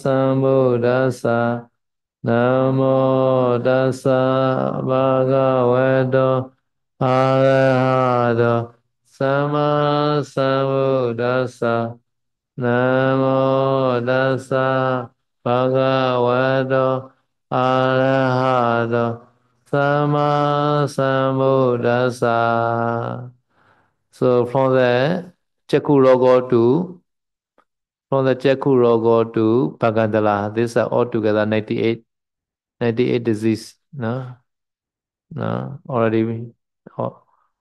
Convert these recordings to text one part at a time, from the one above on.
samudasa namo dasa b a g a v a t o arahato sama samudasa namo dasa b a g a v a t o arahato sama samudasa so from there Chakurago to from the Chakurogo to Pagandala. These are all 98, 98 disease. No, no, already,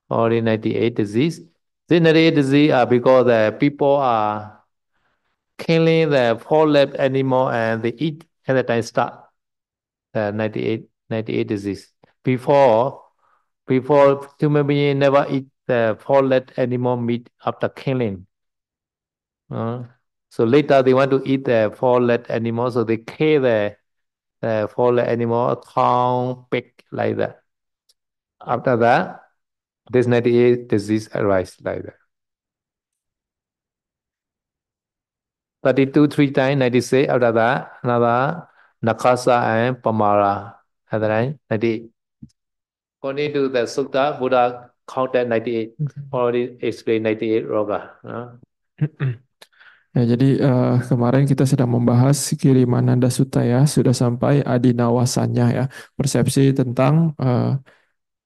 already 98 disease. These 98 disease are because the people are killing the four-legged animal and they eat at the time start the 98, 98 disease. Before, before human being never eat the four-legged animal meat after killing. Uh, so later they want to eat the four-legged animal, so they kill the, the four-legged animal, cow, pig, like that. After that, this 98 disease arises like that. 32, three times, 96, after that, another Nakasa and Pamara, After that, 98. According to the Sutta, Buddha counted 98, mm-hmm. already explained 98 Roga. Uh? Ya, jadi uh, kemarin kita sedang membahas Nanda Suta ya, sudah sampai Adinawasannya ya, persepsi tentang uh,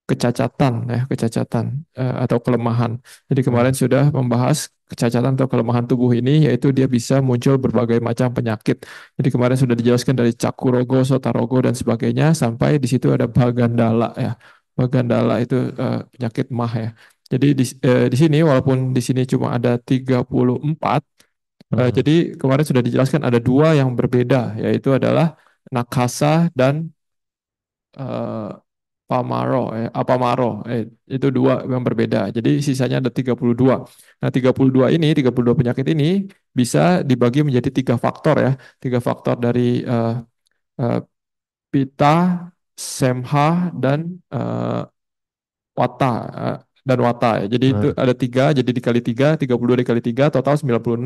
kecacatan ya, kecacatan uh, atau kelemahan. Jadi kemarin sudah membahas kecacatan atau kelemahan tubuh ini yaitu dia bisa muncul berbagai macam penyakit. Jadi kemarin sudah dijelaskan dari cakurogo, sotarogo dan sebagainya sampai di situ ada bagandala ya. Bagandala itu uh, penyakit mah ya. Jadi di, uh, di sini walaupun di sini cuma ada 34 Uh, jadi kemarin sudah dijelaskan ada dua yang berbeda, yaitu adalah nakasa dan uh, pamaro, eh, apamaro. Eh, itu dua yang berbeda. Jadi sisanya ada 32. Nah, 32 ini, 32 penyakit ini bisa dibagi menjadi tiga faktor ya. Tiga faktor dari uh, uh, pita, semha, dan uh, wata dan wata ya. Jadi hmm. itu ada tiga, jadi dikali tiga, 32 dikali tiga total 96.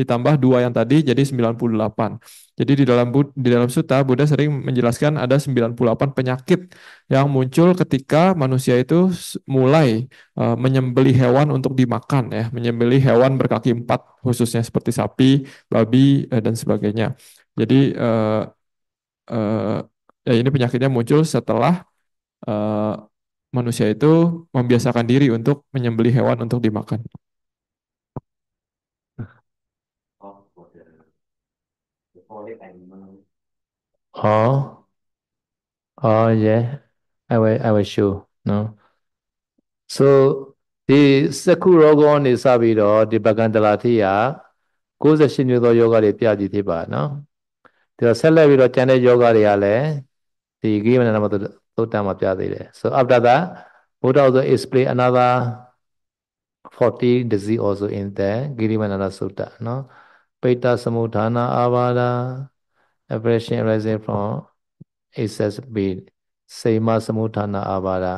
Ditambah dua yang tadi jadi 98. Jadi di dalam di dalam sutta, Buddha sering menjelaskan ada 98 penyakit yang muncul ketika manusia itu mulai uh, e, menyembeli hewan untuk dimakan ya, menyembeli hewan berkaki empat khususnya seperti sapi, babi uh, dan sebagainya. Jadi uh, uh, ya ini penyakitnya muncul setelah uh, manusia itu membiasakan diri untuk menyembelih hewan untuk dimakan. Oh, oh yeah, I will, I will show. No, so the Sakurogon is Sabido, the Bagandalatia, goes the Shinjudo Yoga de Piaji Tiba, no? The Celebrity Channel Yoga de Ale, gimana nama another Sutta မှာပြသေးတယ် so after that Buddha also explain another 40 disease also in the Girivananda Sutta နော်ပိတ္တသမုဌာနာအာဘာဒာ aversion arising from excess weight စေမသမုဌာနာအာဘာဒာ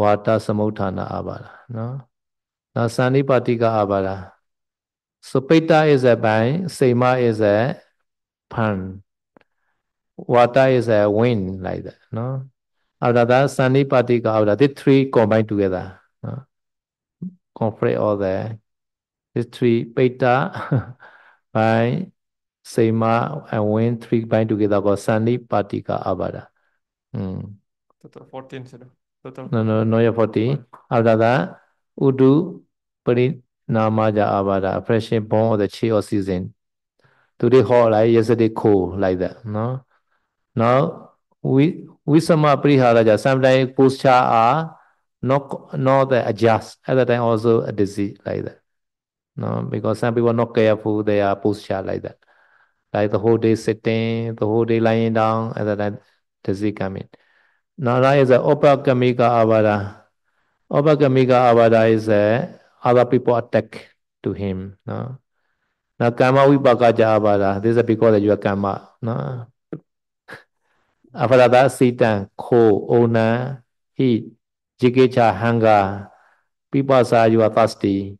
ဝါတသမုဌာနာအာဘာဒာနော်နောက်သန္တိပါတိကအာဘာဒာ so ပိတ္တ is a bind စေမ is a pan water is a wind like that နော် After that, Sanipati Kahavada, these three combined together. Uh, complete all the these three beta by Sema and when three bind together got Sanipatika Abada. Mm. Total 14, sir. Total. No, no, no, yeah, 14. After that, Udu Parinamaja Abada, oppression born of the chi or season. Today hot, like yesterday cold, like that. No? Now, Visama Priharaja, sometimes posture are not, not adjust, other time also a disease like that. No, because some people are not careful, they are posture like that. Like the whole day sitting, the whole day lying down, other time disease coming. Now that is an opakamika avada. Opakamika avada is a, other people attack to him. No? Now karma vipakaja avada, this is because you are karma. No? avaradasita ko ona heat, jikecha hunger, pipasa you are thirsty.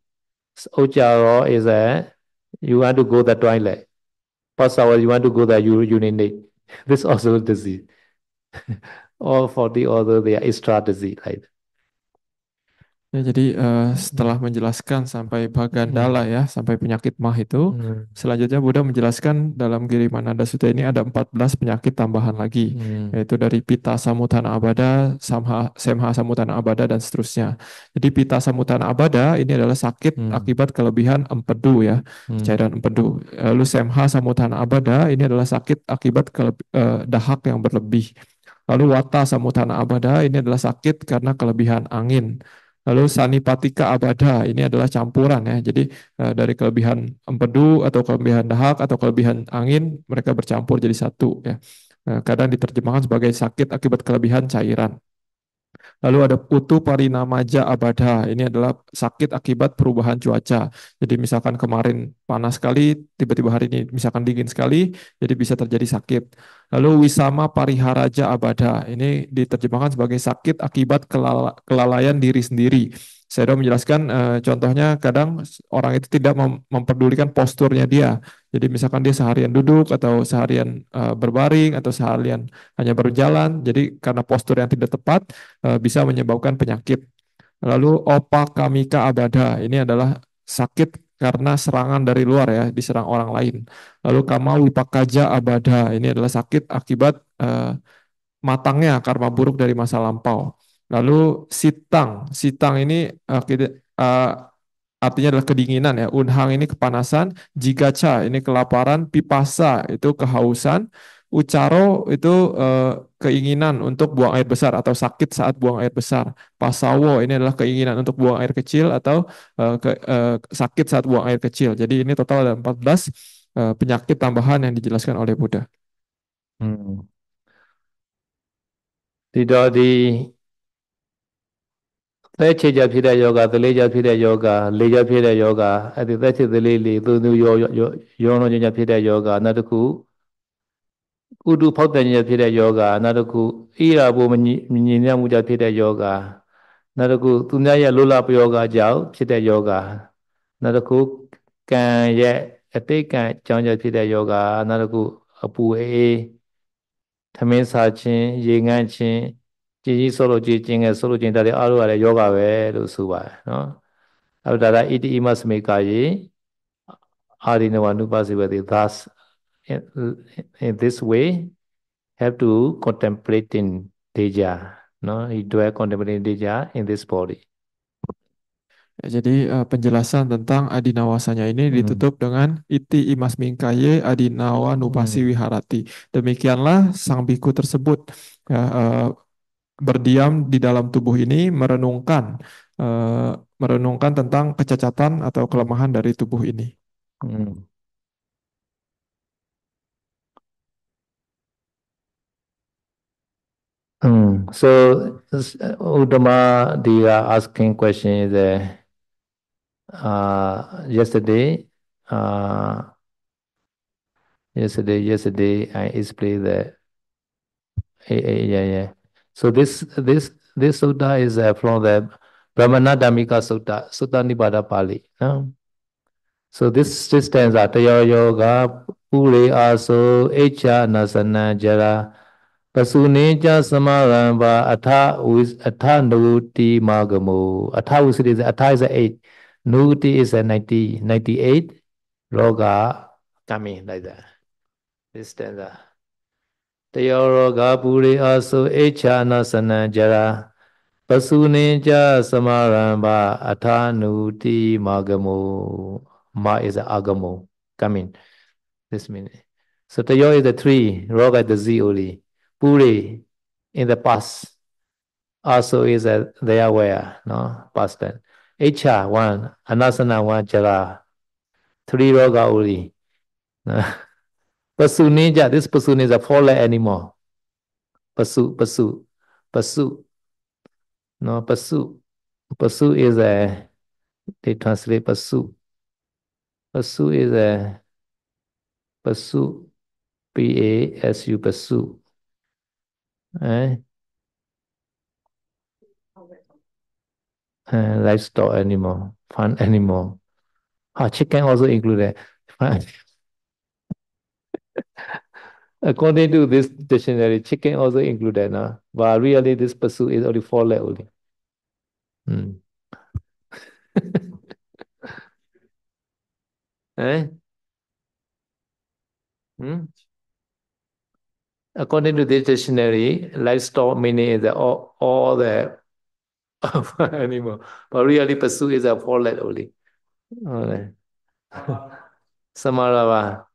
Ocharo is a you want to go the toilet. Pasawa you want to go the urinate. This also disease. All for the other they are extra disease like Ya, jadi uh, setelah menjelaskan sampai bagandala hmm. ya, sampai penyakit mah itu, hmm. selanjutnya Buddha menjelaskan dalam Girimananda Sutta ini ada 14 penyakit tambahan lagi, hmm. yaitu dari Pita Samutana Abada, Samha, Semha Samutana Abada, dan seterusnya. Jadi Pita Samutana Abada ini adalah sakit hmm. akibat kelebihan empedu ya, hmm. cairan empedu. Lalu Semha Samutana Abada ini adalah sakit akibat kelebi, uh, eh, dahak yang berlebih. Lalu Wata Samutana Abada ini adalah sakit karena kelebihan angin. Lalu sanipatika abada ini adalah campuran ya. Jadi eh, dari kelebihan empedu atau kelebihan dahak atau kelebihan angin mereka bercampur jadi satu ya. Eh, kadang diterjemahkan sebagai sakit akibat kelebihan cairan. Lalu ada Putu parinamaja abada. Ini adalah sakit akibat perubahan cuaca. Jadi misalkan kemarin panas sekali, tiba-tiba hari ini misalkan dingin sekali, jadi bisa terjadi sakit. Lalu wisama pariharaja abada. Ini diterjemahkan sebagai sakit akibat kelala kelalaian diri sendiri. Saya sudah menjelaskan eh, contohnya kadang orang itu tidak memperdulikan posturnya dia. Jadi misalkan dia seharian duduk atau seharian eh, berbaring atau seharian hanya berjalan. Jadi karena postur yang tidak tepat eh, bisa menyebabkan penyakit. Lalu opa opakamika abada ini adalah sakit karena serangan dari luar ya diserang orang lain. Lalu kama wipakaja abada ini adalah sakit akibat matangnya karma buruk dari masa lampau. Lalu sitang, sitang ini uh, eh, kita, uh, eh, artinya adalah kedinginan ya. Unhang ini kepanasan, Jigaca ini kelaparan, pipasa itu kehausan, ucaro itu uh, keinginan untuk buang air besar atau sakit saat buang air besar. Pasawo ini adalah keinginan untuk buang air kecil atau uh, ke, uh, sakit saat buang air kecil. Jadi ini total ada 14 uh, penyakit tambahan yang dijelaskan oleh Buddha. Hmm. Tidak di သဲချေကြဖြစ်တဲ့ယောဂသလေးကြဖြစ်တဲ့ယောဂလေကြဖြစ်တဲ့ယောဂအဲ့ဒီသဲချေသလေးလေးသူသူရောရောလုံးချင်းဖြစ်တဲ့ယောဂနောက်တစ်ခုကုတုဖောက်တဲ့ညဖြစ်တဲ့ယောဂနောက်တစ်ခုအိရာဘိုမညင်ညမှုကြဖြစ်တဲ့ယောဂနောက်တစ်ခုသူများရဲ့လောလပယောဂကြောင့်ဖြစ်တဲ့ယောဂနောက်တစ်ခုကံရဲ့အတိတ်ကံအကြောင်းကြောင့်ဖြစ်တဲ့ယောဂနောက်တစ်ခုအပူအေးသမင်းစားခြင်းရေငန်းခြင်းကြည်ကြီးဆိုလို့ကြည်ကျင်ငယ်ဆိုလို့ကျင်တတ်တယ်အားလုံးကလည်းယောဂပဲလို့ဆိုပါတယ်နော်အဲ့ဒါဒါဣတိမစမေကာယေအာရိနဝနုပစီဝတိ thus in, in this way have to contemplate in deja no he dwell in deja in this body ya, jadi uh, penjelasan tentang adinawasanya ini hmm. ditutup dengan iti imas mingkaye adinawa nupasi hmm. wiharati. Demikianlah sang biku tersebut ya, uh, berdiam di dalam tubuh ini merenungkan uh, merenungkan tentang kecacatan atau kelemahan dari tubuh ini. Hmm. Hmm. So Udama dia asking question is uh, uh, yesterday uh, yesterday yesterday I explained that. yeah yeah yeah So this this this sutta is uh, from the Brahmanadamika Sutta, Sutta Nibbada Pali. No? So this this stanza, Tayo Yoga Pure Aso Echa Nasana Jara Pasuneja Samaramba Atha Atha Nuti Magamo. Atha is Atha is eight. Nuti is a ninety ninety eight. Roga coming like that. This stanza. တယောရောဂါပူရိအားဆိုအိချာနစနံကြရာပစုနေကြသမရံဘာအထာနုတိမာဂမော ma is a agamo coming this minute so tayo is the three roga the z only puri in the past also is a they are where no past then echa one anasana one jara three roga only Pasuni, ninja. this pasuni is a 4 animal. Pasu, pasu, pasu. No, pasu. Pasu is a, they translate pasu. Pasu is a, pasu, P-A-S-U, pasu. Eh? Uh, livestock animal, farm animal. Ah, oh, chicken also included. According to this dictionary, chicken also included, no? but really this pursuit is only four legs only. Hmm. eh? Hmm? According to this dictionary, livestock meaning is all, all the animal, but really pursuit is a four legs only. All right. Samarava.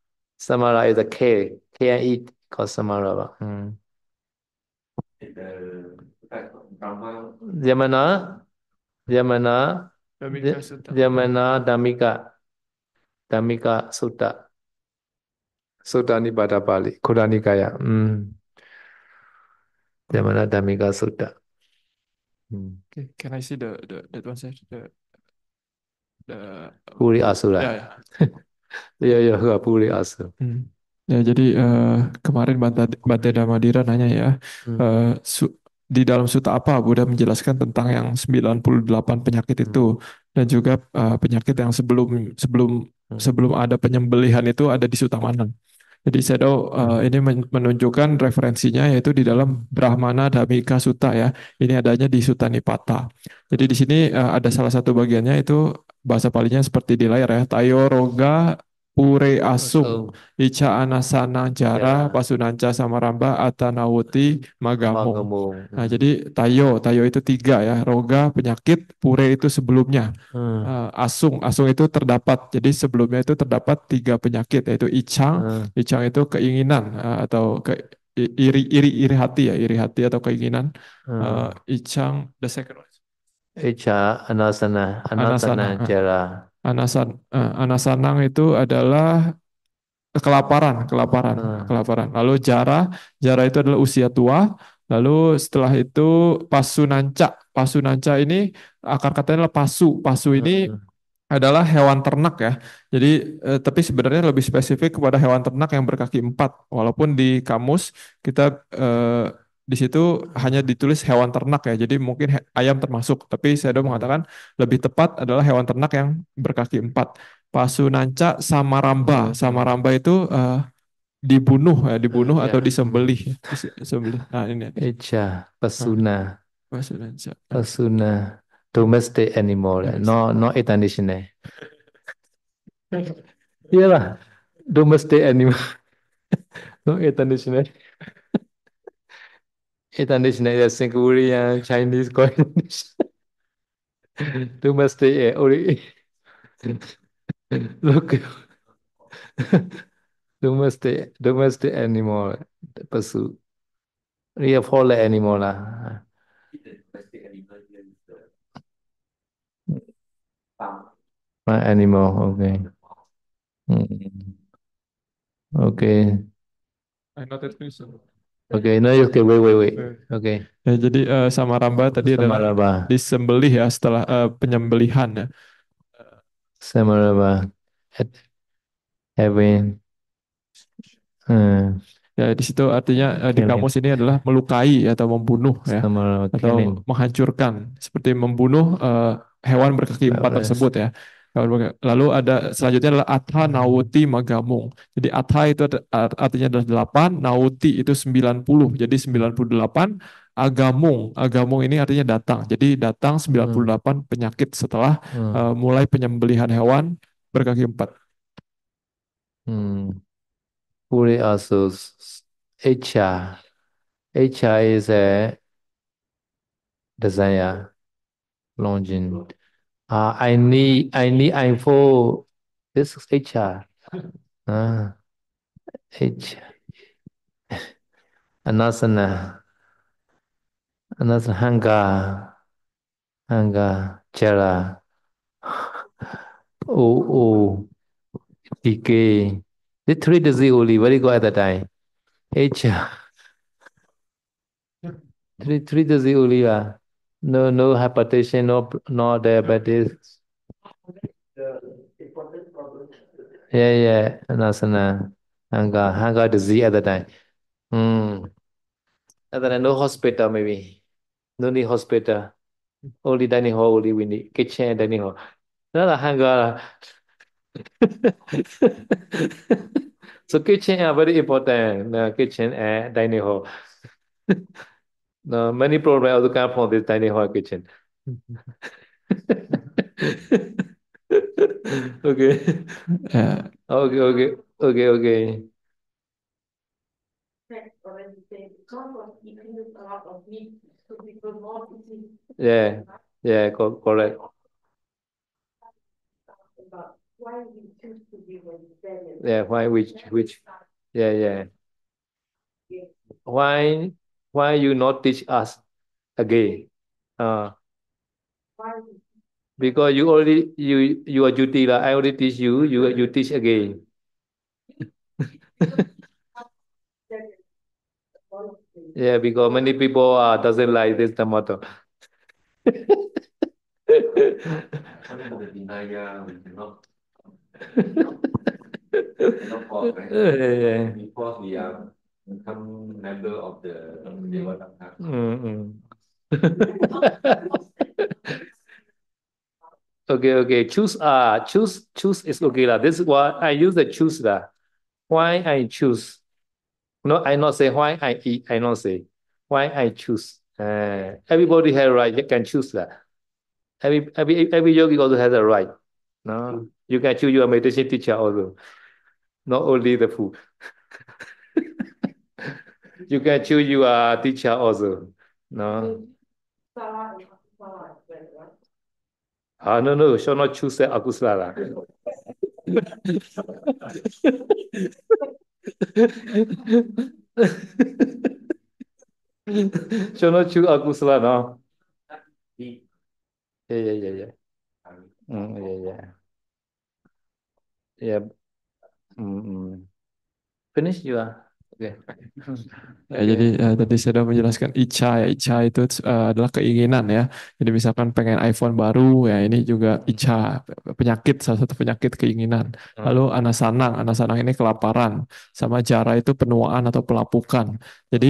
Samara is a K. K-N-E called Samara. Mm. Hmm. Yamana, Yamana, Dia Damika Damika? Sutta. Sutta ni pada Bali. Kurani kaya. Hmm. Yamana, Damika Sutta. Hmm. Okay, can I see the, the that one sir? The, the Puri Asura. Yeah, yeah. Iya, iya, nggak boleh asal. Hmm. Ya, jadi uh, kemarin Bante, Damadira nanya ya, Hmm. uh, di dalam suta apa Buddha menjelaskan tentang yang 98 penyakit itu hmm. dan juga uh, penyakit yang sebelum sebelum hmm. sebelum ada penyembelihan itu ada di suta mana? Jadi shadow uh, eh, ini menunjukkan referensinya yaitu di dalam Brahmana Dhamika Sutta ya. Ini adanya di Sutta Nipata. Jadi di sini uh, ada salah satu bagiannya itu bahasa palingnya seperti di layar ya. Tayo roga Pure Asung, Ica Anasana Jara, ya. Pasunanca Ramba, Atanawuti, Magamung. Nah, hmm. jadi Tayo, Tayo itu tiga ya, Roga, penyakit, Pure itu sebelumnya. Hmm. asung, ah, Asung itu terdapat. Jadi sebelumnya itu terdapat tiga penyakit, yaitu Icang, hmm. Icang itu keinginan ah, atau ke, iri iri iri hati ya, iri hati atau keinginan. Hmm. Uh, ah, Icang, the second one. Ica Anasana, Anasana, Anasana. Jara. Anasan eh, anasanang itu adalah kelaparan, kelaparan, hmm. kelaparan. Lalu jara, jara itu adalah usia tua. Lalu setelah itu pasu pasu nanca ini akar katanya adalah pasu, pasu ini hmm adalah hewan ternak ya. Jadi eh, tapi sebenarnya lebih spesifik kepada hewan ternak yang berkaki empat. Walaupun di kamus kita eh, di situ hanya ditulis hewan ternak ya. Jadi mungkin ayam termasuk, tapi saya sudah mengatakan lebih tepat adalah hewan ternak yang berkaki empat. Pasu Nanca sama Ramba. Iya, sama Ramba itu uh, dibunuh ya, dibunuh ya. atau disembelih. Disembelih. Nah, ini. Eja, pasuna. Pasunanca. Pasuna. Domestic animal, ya. no no Iya Iyalah, domestic animal. no international. International is Singaporean Chinese coordination. not uh, ori local domestic domestic animal pursuit. Real follow animal lah. My animal, okay. Mm. Okay. that question. Oke, okay, nah, oke, okay, wait, wait, wait. Oke. Okay. Ya, jadi uh, sama Ramba tadi sama adalah Ramba. disembelih ya setelah uh, penyembelihan ya. Sama Ramba. At heaven. Hmm. Ya, di situ artinya uh, di kamus ini adalah melukai atau membunuh ya sama atau menghancurkan seperti membunuh uh, hewan berkaki empat tersebut ya. Lalu ada selanjutnya adalah Atha Nauti Magamung. Jadi Atha itu artinya adalah 8, Nauti itu 90. Jadi 98 Agamung. Agamung ini artinya datang. Jadi datang 98 hmm. penyakit setelah hmm. uh, mulai penyembelihan hewan berkaki empat. Hmm. Puri Asus Echa. Echa is a desire, longing. Uh, I need I need iPhone. This is HR. Uh, H. Anasana. À. Anasana hanga. Hanga. Jara. Oh, oh. DK. These three disease only very good at the time. HR. Three three disease only. Uh. No, no hypertension, no, no diabetes. Yeah, yeah, nasana, uh, hunger, hunger disease at the time. Mm. At the time, uh, no hospital maybe, no need hospital. Only dining hall, only windy kitchen and dining hall. Not a hunger. so kitchen are very important. The uh, kitchen and dining hall. No, many problems also come from this tiny hall kitchen. okay. Yeah. Uh. okay, okay, okay, okay. Yeah, yeah, co correct. Why we choose to be vegetarian? Yeah, why which which? Yeah, yeah. Why why you not teach us again? Uh, because you already you you are duty like I already teach you, you you teach again. yeah, because many people uh, doesn't like this tomato. yeah become member of the mm-hmm. Dewa Mm -hmm. okay, okay. Choose ah, uh, choose choose is okay lah. This is what I use the choose lah. Why I choose? No, I not say why I eat. I not say why I choose. Uh, everybody has right. You can choose that. Every every every yogi also has a right. No, mm. you can choose your meditation teacher also, not only the food. you can choose your teacher also. No. Mm. Ah, no, no, Should not choose the akusala. Should not choose akusala, no? Yeah, yeah, yeah, yeah. Mm, yeah, yeah. Yeah. Mm, mm. Finish are. Ya, ya jadi uh, tadi saya sudah menjelaskan ICA ya ICA itu uh, adalah keinginan ya. Jadi misalkan pengen iPhone baru ya ini juga ICA penyakit salah satu penyakit keinginan. Hmm. Lalu anasanang anasanang ini kelaparan sama jara itu penuaan atau pelapukan. Jadi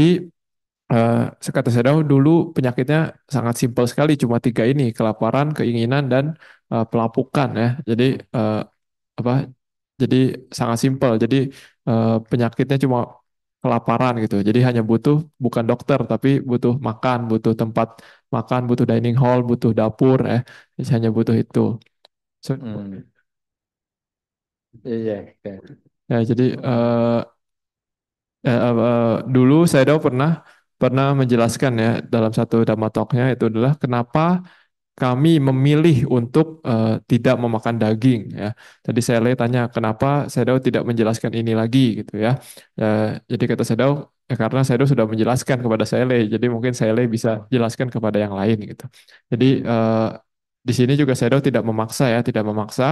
Uh, eh, kata saya dulu penyakitnya sangat simpel sekali cuma tiga ini kelaparan keinginan dan uh, pelapukan ya jadi uh, apa jadi sangat simpel jadi uh, penyakitnya cuma kelaparan gitu. Jadi hanya butuh bukan dokter tapi butuh makan, butuh tempat makan, butuh dining hall, butuh dapur eh Jadi hanya butuh itu. So, hmm. Iya. iya. Ya, jadi uh, uh, uh, dulu saya pernah pernah menjelaskan ya dalam satu Dhamma talknya itu adalah kenapa kami memilih untuk uh, tidak memakan daging ya. Tadi saya lihat tanya kenapa Sedao tidak menjelaskan ini lagi gitu ya. ya jadi kata Sedao ya karena Sedao sudah menjelaskan kepada Sele, jadi mungkin Sele bisa jelaskan kepada yang lain gitu. Jadi uh, di sini juga Sedao tidak memaksa ya, tidak memaksa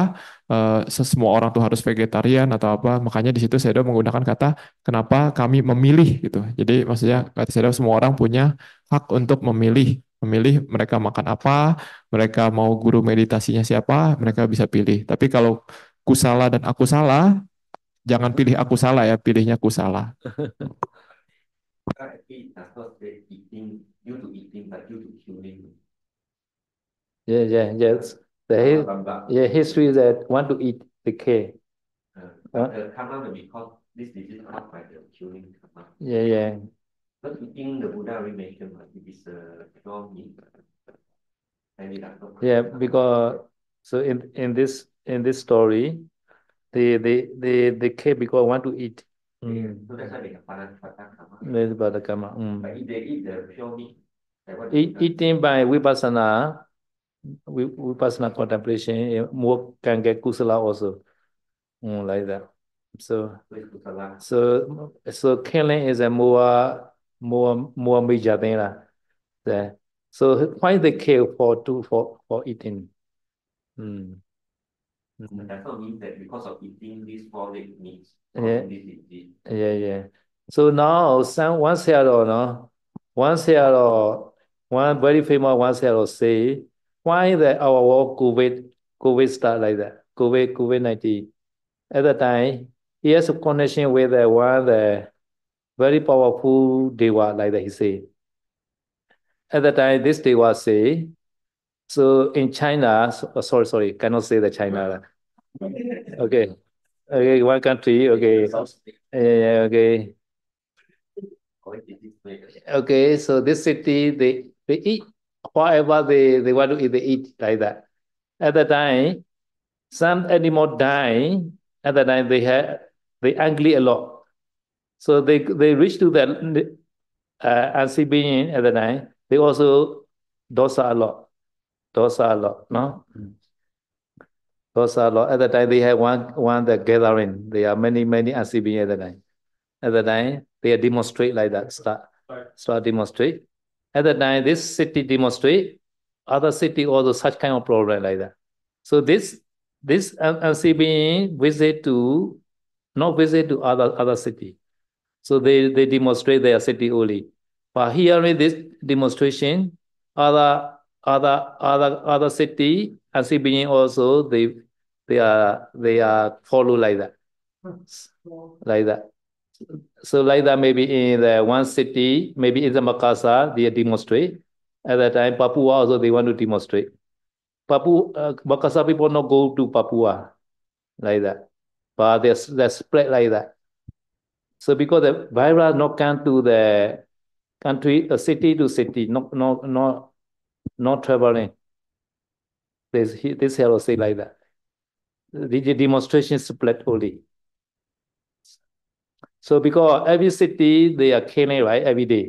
uh, eh, semua orang tuh harus vegetarian atau apa. Makanya di situ Sedao menggunakan kata kenapa kami memilih gitu. Jadi maksudnya kata Sedao semua orang punya hak untuk memilih memilih mereka makan apa, mereka mau guru meditasinya siapa, mereka bisa pilih. Tapi kalau salah dan aku salah, jangan pilih aku salah ya, pilihnya salah. Yeah, yeah, yes. The his, yeah, history that want to eat the K. Uh, Yeah, yeah. Not eating the Buddha remaker, it is a pure meat. Yeah, because so in in this in this story, they they they they came because want to eat. Mm. So that's why they have Mm. But if they eat the pure meat, Eat, eating by vipassana, vipassana contemplation, eh, more can get kusala also, mm, like that. So, so, so killing is a more more more major than that. So why they care for two for for eating? Hmm. Mm. That means that because of eating these four leg meats, yeah. Yeah, yeah. So now some one seller, oh, no, one seller, oh, one very famous one seller oh, say why that our war COVID COVID start like that COVID COVID nineteen at the time he has a connection with the one the very powerful deva, like that he say. At that time, this deva say, so in China, so, oh, sorry, sorry, cannot say the China. Okay, okay, one country, okay, yeah, yeah, okay. Okay, so this city, they, they eat whatever they, they want to eat, they eat like that. At that time, some animal die, at that time they have they ugly a lot. So they they reach to the uh, RCB at the night. They also dosa a lot, dosa a lot, no. Mm. Dosa a lot. At the time they have one one the gathering. There are many many RCB at the night. At the time they demonstrate like that. Start start demonstrate. At the time this city demonstrate, other city also such kind of problem like that. So this this RCB visit to not visit to other other city. So they, they demonstrate their city only. But here hearing this demonstration, other other other other city and CBN also they they are they are follow like that. Like that. So like that maybe in the one city, maybe in the Makassar, they demonstrate. At that time, Papua also they want to demonstrate. Papua uh, Makassar people not go to Papua like that. But they they spread like that. So because the virus not can to the country, a city to city, not not not not traveling. This this hero say like that. The demonstration split only. So because every city they are killing right every day,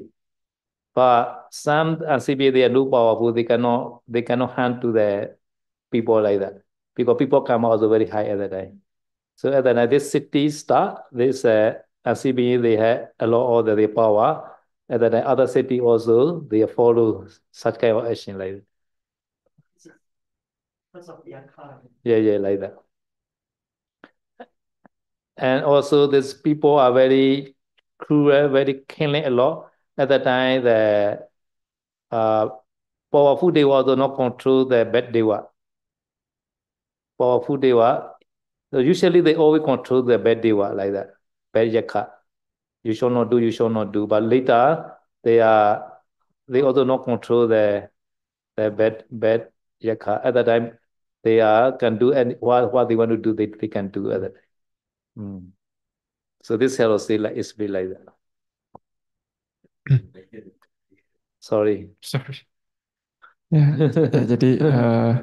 but some RCB they are too powerful. They cannot they cannot hand to the people like that because people come also very high at that time. So at that time, this city start this. Uh, CBE, they have a lot of the, the power. And then the other city also, they follow such kind of action like that. Because of the Yeah, yeah, like that. And also these people are very cruel, very killing a lot. At the time, the uh, powerful deva do not control the bad deva. Powerful deva, so usually they always control the bad deva like that. Varyaka. You shall not do, you shall not do. But later, they are they also not control their their bad bad yakha. At that time, they are can do and what what they want to do, they, they can do at that time. Mm. So this heresy like is be like that. Sorry. Sorry. Yeah. Eh, jadi uh, eh,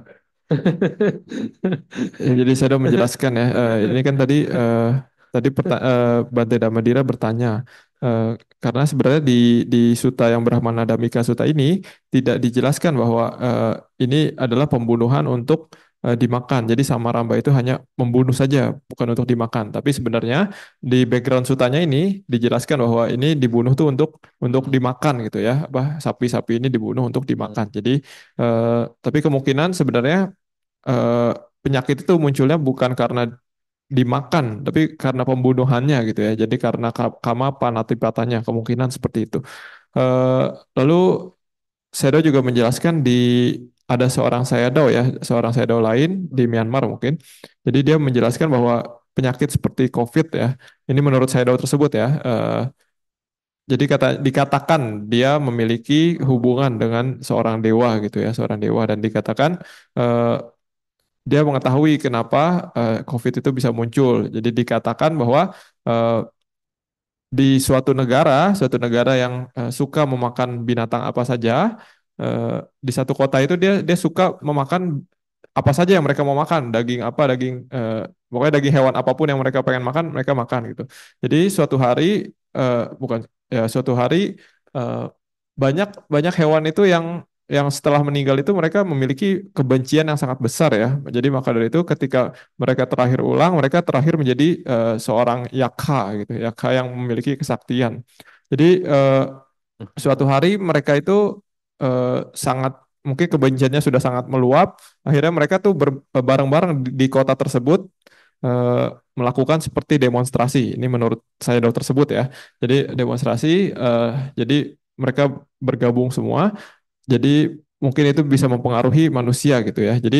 ya, jadi saya menjelaskan ya. Uh, ini kan tadi uh, Tadi uh, eh, Bante Damadira bertanya, uh, karena sebenarnya di, di Suta yang Brahmana Damika Suta ini tidak dijelaskan bahwa uh, ini adalah pembunuhan untuk uh, dimakan. Jadi sama ramba itu hanya membunuh saja, bukan untuk dimakan. Tapi sebenarnya di background sutanya ini dijelaskan bahwa ini dibunuh tuh untuk untuk dimakan gitu ya. Apa sapi-sapi ini dibunuh untuk dimakan. Hmm. Jadi uh, tapi kemungkinan sebenarnya uh, penyakit itu munculnya bukan karena dimakan, tapi karena pembunuhannya gitu ya. Jadi karena kama panatipatanya kemungkinan seperti itu. Uh, lalu Sedo juga menjelaskan di ada seorang sayadaw ya, seorang sayadaw lain di Myanmar mungkin. Jadi dia menjelaskan bahwa penyakit seperti COVID ya, ini menurut sayadaw tersebut ya, uh, jadi kata dikatakan dia memiliki hubungan dengan seorang dewa gitu ya, seorang dewa dan dikatakan uh, dia mengetahui kenapa uh, COVID itu bisa muncul. Jadi dikatakan bahwa uh, di suatu negara, suatu negara yang uh, suka memakan binatang apa saja, uh, di satu kota itu dia dia suka memakan apa saja yang mereka mau makan, daging apa, daging uh, pokoknya daging hewan apapun yang mereka pengen makan, mereka makan gitu. Jadi suatu hari uh, bukan ya suatu hari uh, banyak banyak hewan itu yang yang setelah meninggal itu mereka memiliki kebencian yang sangat besar ya. Jadi maka dari itu ketika mereka terakhir ulang, mereka terakhir menjadi uh, seorang yaka gitu, yaka yang memiliki kesaktian. Jadi uh, suatu hari mereka itu uh, sangat mungkin kebenciannya sudah sangat meluap, akhirnya mereka tuh bareng-bareng di, di kota tersebut uh, melakukan seperti demonstrasi. Ini menurut saya dokter tersebut ya. Jadi demonstrasi, uh, jadi mereka bergabung semua jadi mungkin itu bisa mempengaruhi manusia gitu ya. Jadi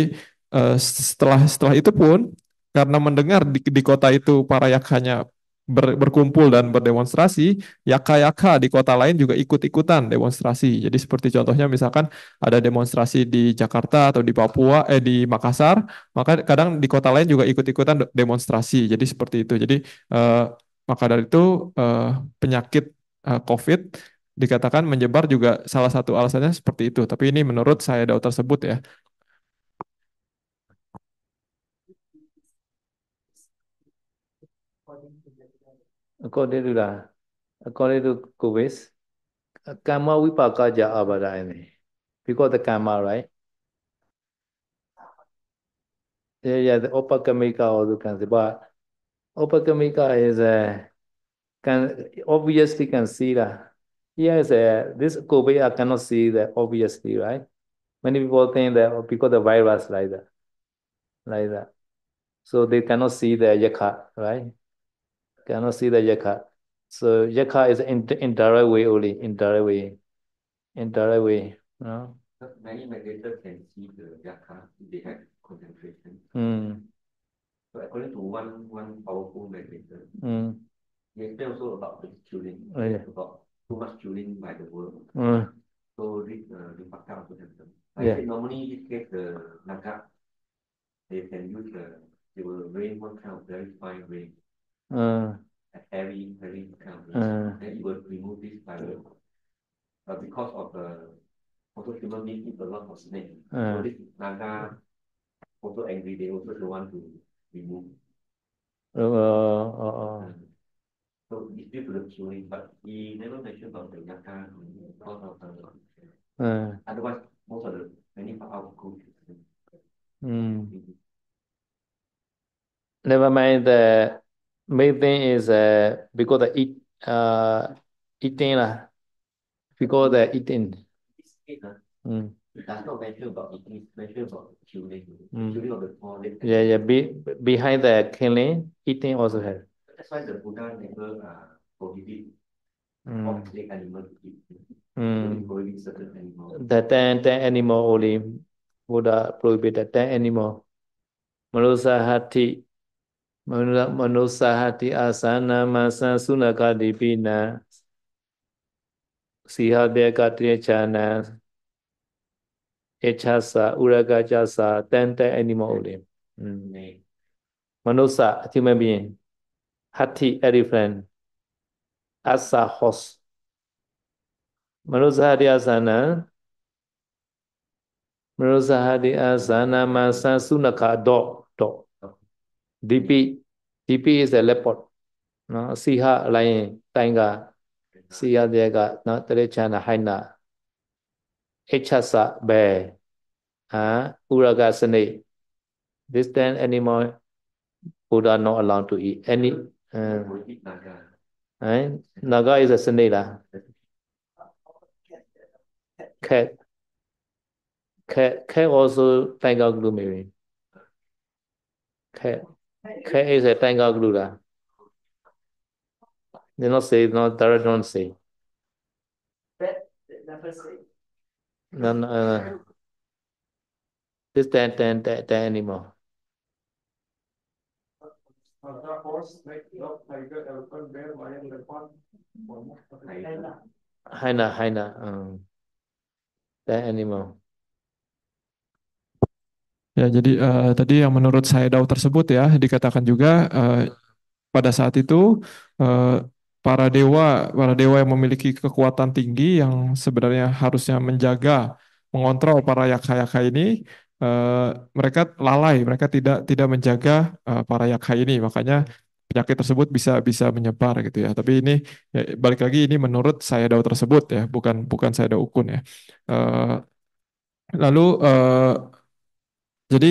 eh, setelah setelah itu pun karena mendengar di, di kota itu para yakhanya ber, berkumpul dan berdemonstrasi, yaka-yaka di kota lain juga ikut-ikutan demonstrasi. Jadi seperti contohnya misalkan ada demonstrasi di Jakarta atau di Papua, eh di Makassar, maka kadang di kota lain juga ikut-ikutan demonstrasi. Jadi seperti itu. Jadi eh, maka dari itu eh, penyakit eh, COVID dikatakan menyebar juga salah satu alasannya seperti itu. Tapi ini menurut saya dau tersebut ya. According to the, according to Kuvis, karma vipaka ja ini Because the karma, right? Yeah, yeah, the upakamika also can say, but upakamika is a, can obviously that Yes, uh, this COVID, I cannot see that obviously, right? Many people think that oh, because the virus like that, like that. So they cannot see the yaka, right? Cannot see the yaka. So yaka is in indirect way only, indirect way, indirect way. No? Many meditators can see the yaka if they have concentration. Mm. So according to one one powerful meditator, mm. he explained also about the killing, oh, yeah. about too much chewing by the worm. Mm. So this uh, impact Limpaka also them. I yeah. said normally this case the Naga, they can use the, they will rain one kind of very fine rain. a mm. Heavy, heavy kind of rain. Uh. Then it will remove this by the, uh, because of the, also human being eat a lot of snake. Uh. So mm. this Naga also angry, they also don't want to remove. Uh, uh, uh, uh. So it's due to the queuing, but he never mentioned about the Yaka because of the. Uh. Otherwise, most of the many part of group. Mm. Never mind. The main thing is uh, because the eat uh eating uh, because the eating. This eight, uh, mm. It does not mention about it is mentioned about killing, mm. killing of the Yeah, yeah. Be, behind the killing, eating also has. that's why the Buddha never uh, prohibit mm. or animal to eat. Mm. certain animal. The ten, ten animal only Buddha prohibit the ten animal. Manusa hati manusa hati asana masa sunaka dipina sihabya katya chana echasa jasa ten ten animal only. Mm. Manusa human being hati Arifan asa hos Menurut Zahadi Asana, menurut Zahadi Asana masa sunaka do do DP, DP is a leopard. No, siha lain, tangga, siha jaga, no, terechana haina. Echasa be, ah uraga seni This then animal Buddha not allowed to eat any Uh, right? Eh? Naga is a Sanila. Cat. Cat, cat also Bengal glue Mary. Cat. Cat is a Bengal glula. They not say, no, Dara don't say. No, no, uh, this that, that, that, that animal. Harta horse, snake, dog, tiger, elephant, bear, lion, leopard. Um, that animal. Ya, jadi uh, tadi yang menurut saya Daud tersebut ya dikatakan juga uh, pada saat itu uh, para dewa para dewa yang memiliki kekuatan tinggi yang sebenarnya harusnya menjaga mengontrol para yakha-yakha ini uh, mereka lalai, mereka tidak tidak menjaga uh, para yakha ini, makanya penyakit tersebut bisa bisa menyebar gitu ya. Tapi ini ya, balik lagi ini menurut saya daun tersebut ya, bukan bukan saya daun ukun ya. Uh, lalu uh, jadi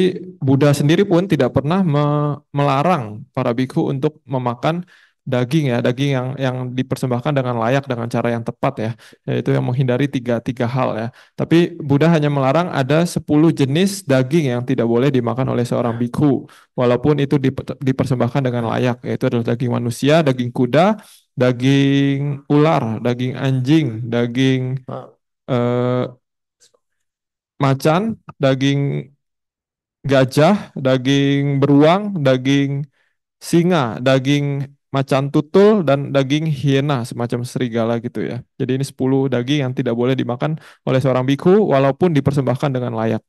Buddha sendiri pun tidak pernah me melarang para bhikkhu untuk memakan daging ya, daging yang yang dipersembahkan dengan layak dengan cara yang tepat ya, yaitu yang menghindari tiga tiga hal ya. Tapi Buddha hanya melarang ada sepuluh jenis daging yang tidak boleh dimakan oleh seorang biku, walaupun itu dipersembahkan dengan layak, yaitu adalah daging manusia, daging kuda, daging ular, daging anjing, daging ah. eh, macan, daging gajah, daging beruang, daging singa, daging macan tutul dan daging hiena semacam serigala gitu ya. Jadi ini 10 daging yang tidak boleh dimakan oleh seorang biku walaupun dipersembahkan dengan layak.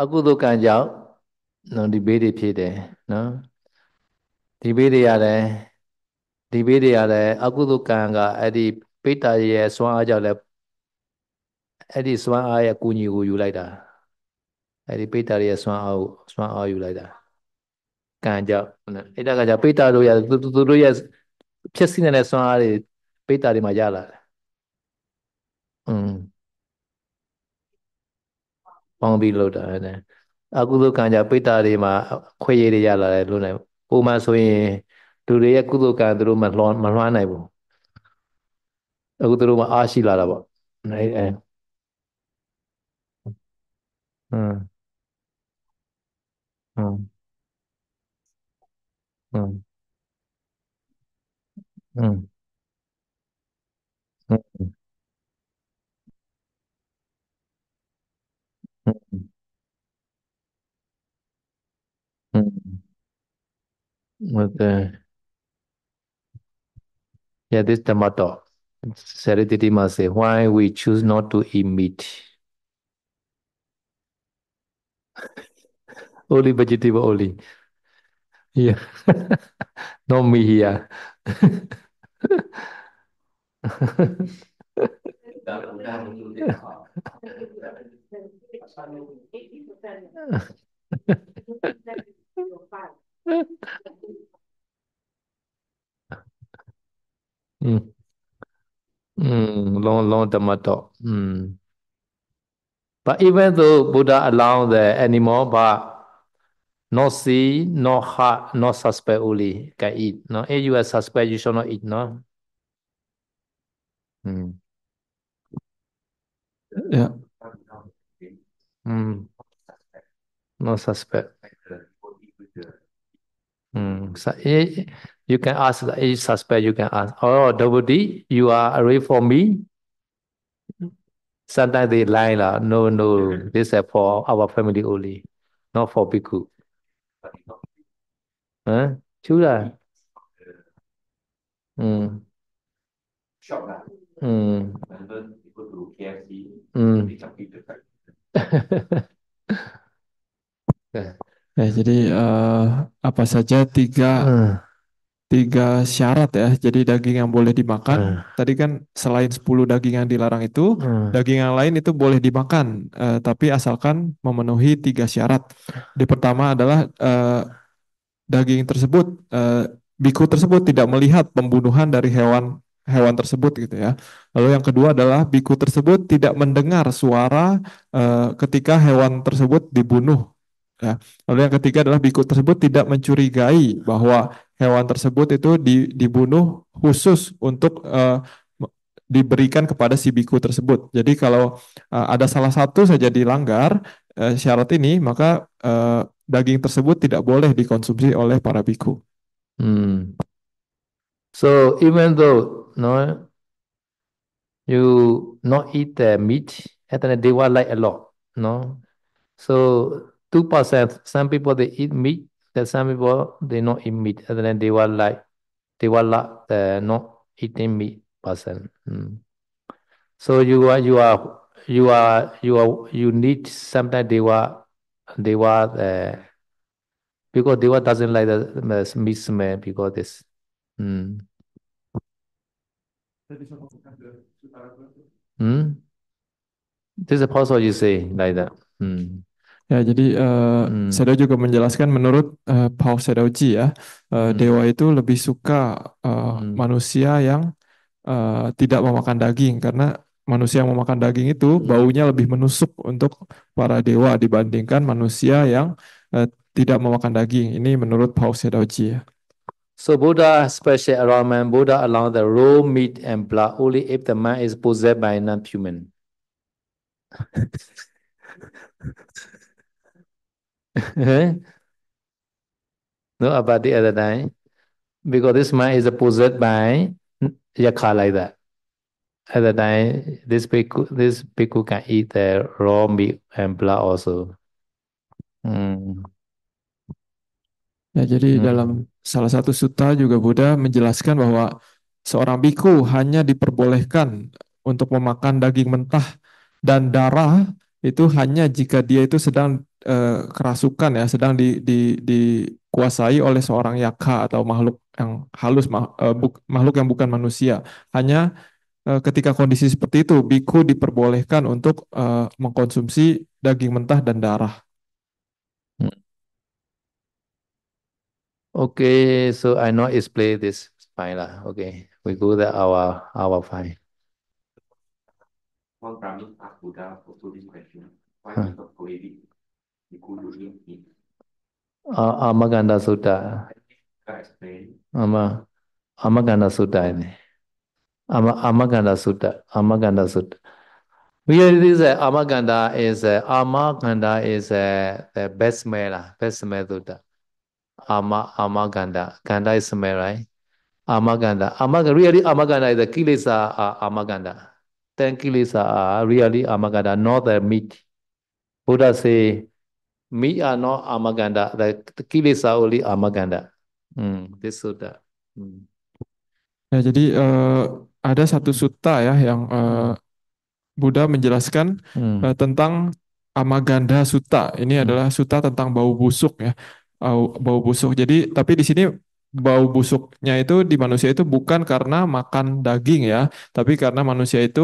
အကုသိုလ်ကံကြောင့်နော်ဒီဘေးတွေဖြစ်တယ်နော်ဒီဘေးတွေရတယ်ဒီဘေးတွေရတယ်အကုသိုလ်ကံကအဲ့ဒီပိတ္တရဲ့စွမ်းအားကြောင့်လည်းအဲ့ဒီစွမ်းအားရဲ့ကုညီကိုယူလိုက်တာအဲ့ဒီပိတ္တရဲ့စွမ်းအားကိုစွမ်းအားယူလိုက်တာကံကြောင့်အဲ့ဒါကကြပိတ္တတို့ရသူတို့ရဲ့ဖြစ်စီနေတဲ့စွမ်းအားတွေပိတ္တတွေမှာရလာတယ်อืมပေါင်းပြီးလုပ်တာနဲ့အကုသိုလ်ကံကြပိတ္တာတွေမှာခွေရည်တွေရလာတယ်လို့နိုင်ပုံမှန်ဆိုရင်လူတွေရဲ့ကုသိုလ်ကံသူတို့မလွှမ်းမလွှမ်းနိုင်ဘူးအခုသူတို့မှအားရှိလာတာပေါ့အဲအဲဟမ်ဟမ်ဟမ်ဟမ် Mm, mm. With mm. the mm. yeah, this Dhammato. Sariputta must say why we choose not to eat meat. Only vegetable only. Yeah. Not me here. อืมอืม hmm. hmm, long long tomato hmm. อืม but even though Buddha allowed the animal but no see no heart no suspect only can eat no if you are suspect you should not eat no mm. yeah Mm. No suspect. Mm. So eh, you can ask each eh, suspect, you can ask, oh, devotee, you are away for me? Sometimes they lie, la, no, no, this is for our family only, not for bhikkhu. Huh? True lah. Mm. Shop lah. Mm. people to KFC, mm. Ya, jadi uh, apa saja tiga hmm. tiga syarat ya. Jadi daging yang boleh dimakan. Hmm. Tadi kan selain 10 daging yang dilarang itu, hmm. daging yang lain itu boleh dimakan, uh, tapi asalkan memenuhi tiga syarat. Di pertama adalah uh, daging tersebut, Uh, biku tersebut tidak melihat pembunuhan dari hewan hewan tersebut gitu ya. Lalu yang kedua adalah biku tersebut tidak mendengar suara uh, ketika hewan tersebut dibunuh. Ya. Lalu yang ketiga adalah biku tersebut tidak mencurigai bahwa hewan tersebut itu di, dibunuh khusus untuk uh, diberikan kepada si biku tersebut. Jadi kalau uh, ada salah satu saja dilanggar uh, syarat ini, maka uh, daging tersebut tidak boleh dikonsumsi oleh para biku. Hmm. So even though no, you not eat the meat, and then they were like a lot, no. So two percent. Some people they eat meat, then some people they not eat meat, and then they were like they were like the not eating meat person. Mm. So you are you are you are you are you need sometimes they were they were uh, because they were doesn't like the, the meat smell because this. Mm. Hmm? This the what you say like that. Hmm. Ya, jadi uh, hmm. Sedo juga menjelaskan menurut uh, Paul Sedoji ya, uh, hmm. dewa itu lebih suka uh, hmm. manusia yang uh, tidak memakan daging karena manusia yang memakan daging itu hmm. baunya lebih menusuk untuk para dewa dibandingkan manusia yang uh, tidak memakan daging. Ini menurut Paul Sedoji ya. So Buddha, especially around man, Buddha allow the raw meat and blood only if the man is possessed by non human. no about the other time, because this man is possessed by yakha like that. At the time, this bhikkhu, this bhikkhu can eat the raw meat and blood also. Mm. Ya, jadi hmm. dalam salah satu sutta juga Buddha menjelaskan bahwa seorang biku hanya diperbolehkan untuk memakan daging mentah dan darah itu hanya jika dia itu sedang uh, kerasukan ya, sedang di, di, dikuasai oleh seorang yaka atau makhluk yang halus ma, uh, makhluk yang bukan manusia. Hanya uh, ketika kondisi seperti itu biku diperbolehkan untuk mengkonsumsi daging mentah dan darah. Okay, so I not explain this fine lah. Okay, we go to our our fine. One huh. Uh, Amaganda Sutta. Ama Amaganda Sutta Ama Amaganda Sutta. Amaganda Sutta. We it is. Uh, Amaganda is uh, Amaganda is uh, the best mela, best mela Sutta. ama, amaganda. Ganda is somewhere, right? Amaganda. Amaganda, really amaganda is the kilesa uh, amaganda. Ten kilesa are uh, really amaganda, not the meat. Buddha say, meat are not amaganda. The, the kilesa only amaganda. Hmm, this sutta. Hmm. Ya, jadi uh, ada satu sutta ya yang uh, Buddha menjelaskan hmm. uh, tentang Amaganda Sutta. Ini hmm. adalah sutta tentang bau busuk ya bau, bau busuk. Jadi tapi di sini bau busuknya itu di manusia itu bukan karena makan daging ya, tapi karena manusia itu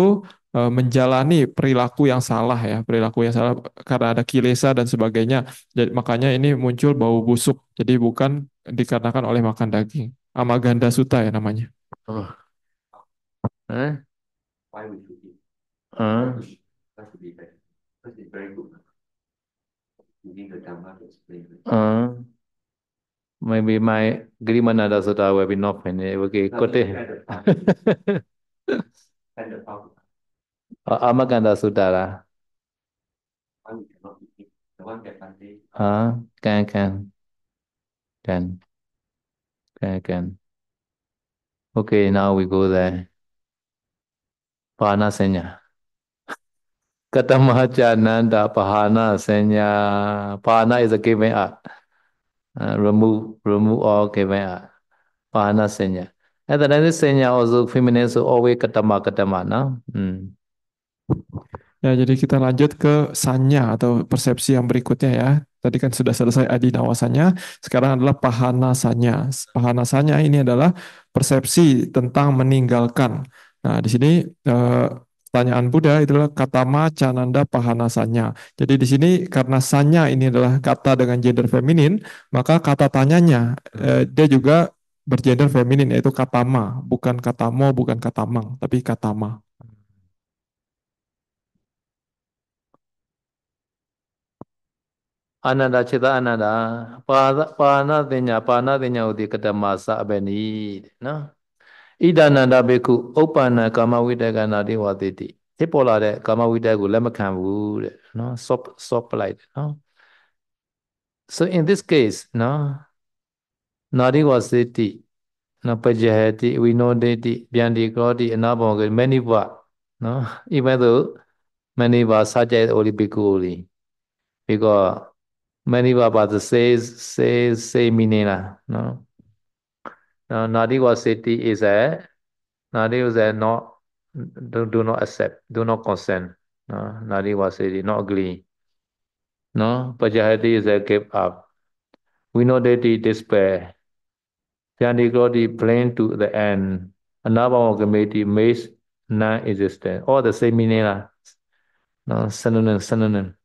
e, menjalani perilaku yang salah ya, perilaku yang salah karena ada kilesa dan sebagainya. Jadi makanya ini muncul bau busuk. Jadi bukan dikarenakan oleh makan daging. Amaganda Suta ya namanya. Oh. Eh? Uh. Uh, maybe my Grimanada Sutta will be not Okay, Kote. uh, Amaganda Sutta lah. Ah, can can can can can. Okay, now we go there. Senya. Jananda Pahana senya Pahana is a giving up. Uh, remove, remove all giving up. Pahana senya. And then this Senya also feminine, so always Katama Katama. No? Hmm. Ya, jadi kita lanjut ke sanya atau persepsi yang berikutnya ya. Tadi kan sudah selesai adi adinawasanya, sekarang adalah pahana Pahana Pahanasanya ini adalah persepsi tentang meninggalkan. Nah, di sini eh, pertanyaan Buddha itulah kata macananda pahanasanya. Jadi di sini karena sanya ini adalah kata dengan gender feminin, maka kata tanyanya eh, dia juga bergender feminin yaitu katama, bukan katamo, bukan katamang, tapi katama. Ananda cita ananda, pana dinya, pana dinya uti kedamasa abeni, nah. ဣဒနန္ဒဘေကုဥပ္ပန္နကာမဝိတကနာတိဝတိတိဖြစ်ပေါ်လာတဲ့ကာမဝိတကိုလက်မခံဘူးတဲ့နော် stop stop လိုက်တယ်နော် so in this case နော်နာတိဝစေတိနော်ပကြဟတိဝိနောဒိတိပြန်ဒီကောတိအနာဘောကမနိဘနော်ဤမဲ့သို့မနိဘစာကြဲအိုလီဘီကူလီ because many babas says says say meaning လားနော် Now, Nadiwasiti is a Nadi is a not do, do not accept, do not consent. No, Nadiwasiti, not agree. No, Pajahati is a give up. Vinodati despair. Chandigrodi plain to the end. Another Anabhama committee makes non-existent. All the same meaning. Ah. No, synonym, synonym.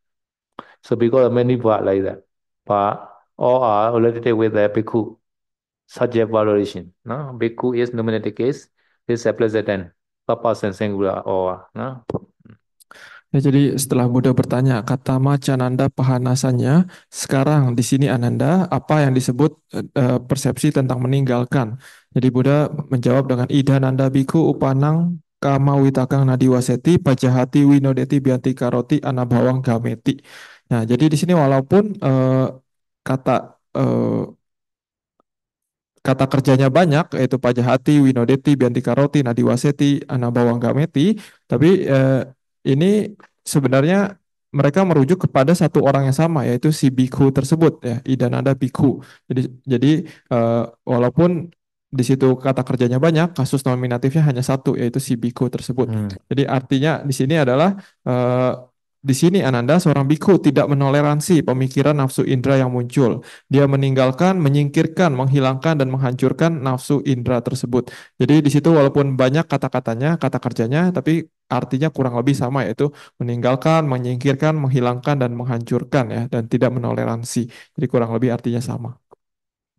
So because of many part like that. But all are related with the bhikkhu. Sajya valuation, No? Bhikkhu is nominated case, is representant, purpose and singular or. No? Ya, jadi setelah Buddha bertanya kata Macananda pahanasannya, sekarang di sini Ananda apa yang disebut uh, persepsi tentang meninggalkan. Jadi Buddha menjawab dengan nanda biku upanang kama witakang nadiwaseti pajahati winodeti bianti karoti anabawang gameti. Nah, jadi di sini walaupun uh, kata uh, kata kerjanya banyak yaitu Pajahati, Winodeti, Biantikaroti, Nadiwaseti, Anabawanggameti, tapi eh, ini sebenarnya mereka merujuk kepada satu orang yang sama yaitu si biku tersebut ya Idanada biku. Jadi jadi eh, walaupun di situ kata kerjanya banyak, kasus nominatifnya hanya satu yaitu si biku tersebut. Hmm. Jadi artinya di sini adalah eh, di sini Ananda, seorang biku tidak menoleransi pemikiran nafsu indera yang muncul. Dia meninggalkan, menyingkirkan, menghilangkan, dan menghancurkan nafsu indera tersebut. Jadi di situ walaupun banyak kata-katanya, kata kerjanya, tapi artinya kurang lebih sama yaitu meninggalkan, menyingkirkan, menghilangkan, dan menghancurkan ya, dan tidak menoleransi. Jadi kurang lebih artinya sama.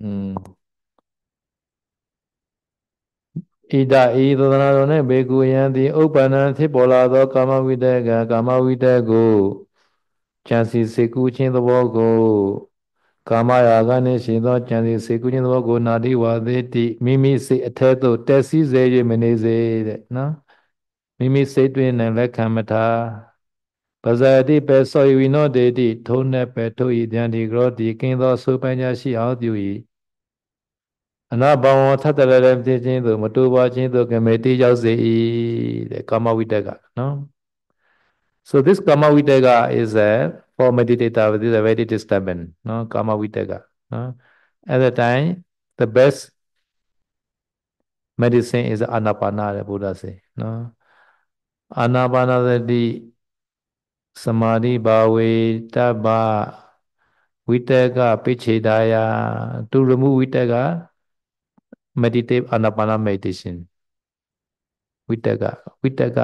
Hmm. ဣဒဤသဒနာတော်နှင့်ဘေကုယံသည်ဥပ္ပန္နဖြစ်ပေါ်လာသောကာမဝိတကကာမဝိတကိုဉာဏ်စီစေကူးခြင်းသဘောကိုကာမရာဂနှင့်ရှင်သောဉာဏ်စီစေကူးခြင်းသဘောကို နာတိဝါသေတိမိမိစိတ်အထက်သို့တက်စီစေ၍မနေစေတဲ့နော်မိမိစိတ်တွင်နဲ့လက်ခံမထားပဇာတိပေဆောယဝိနောဒေတိထုံးနဲ့ပေထိုဤဉာဏ်ဒီကရောတိကင်းသောဆုပညာရှိအောင်ပြု၏အနာဘဝထပ်တရလည်းမသိခြင်းသို့မတူပါခြင်းသို့ကမေတိရောက်စေ၏တဲ့ကာမဝိတက်ကနော် so this kama vitaka is a for meditator this is a very disturbing no kama vitaka no at the time the best medicine is anapana တဲ့ဘုရားစေနော်အာနာပါနသတိစမာဓိဘာဝေတဗ္ဗဝိတကပိခြေဒါယတုရမှုဝိတက meditate anapana meditation ဝိတက်ကဝိတက်က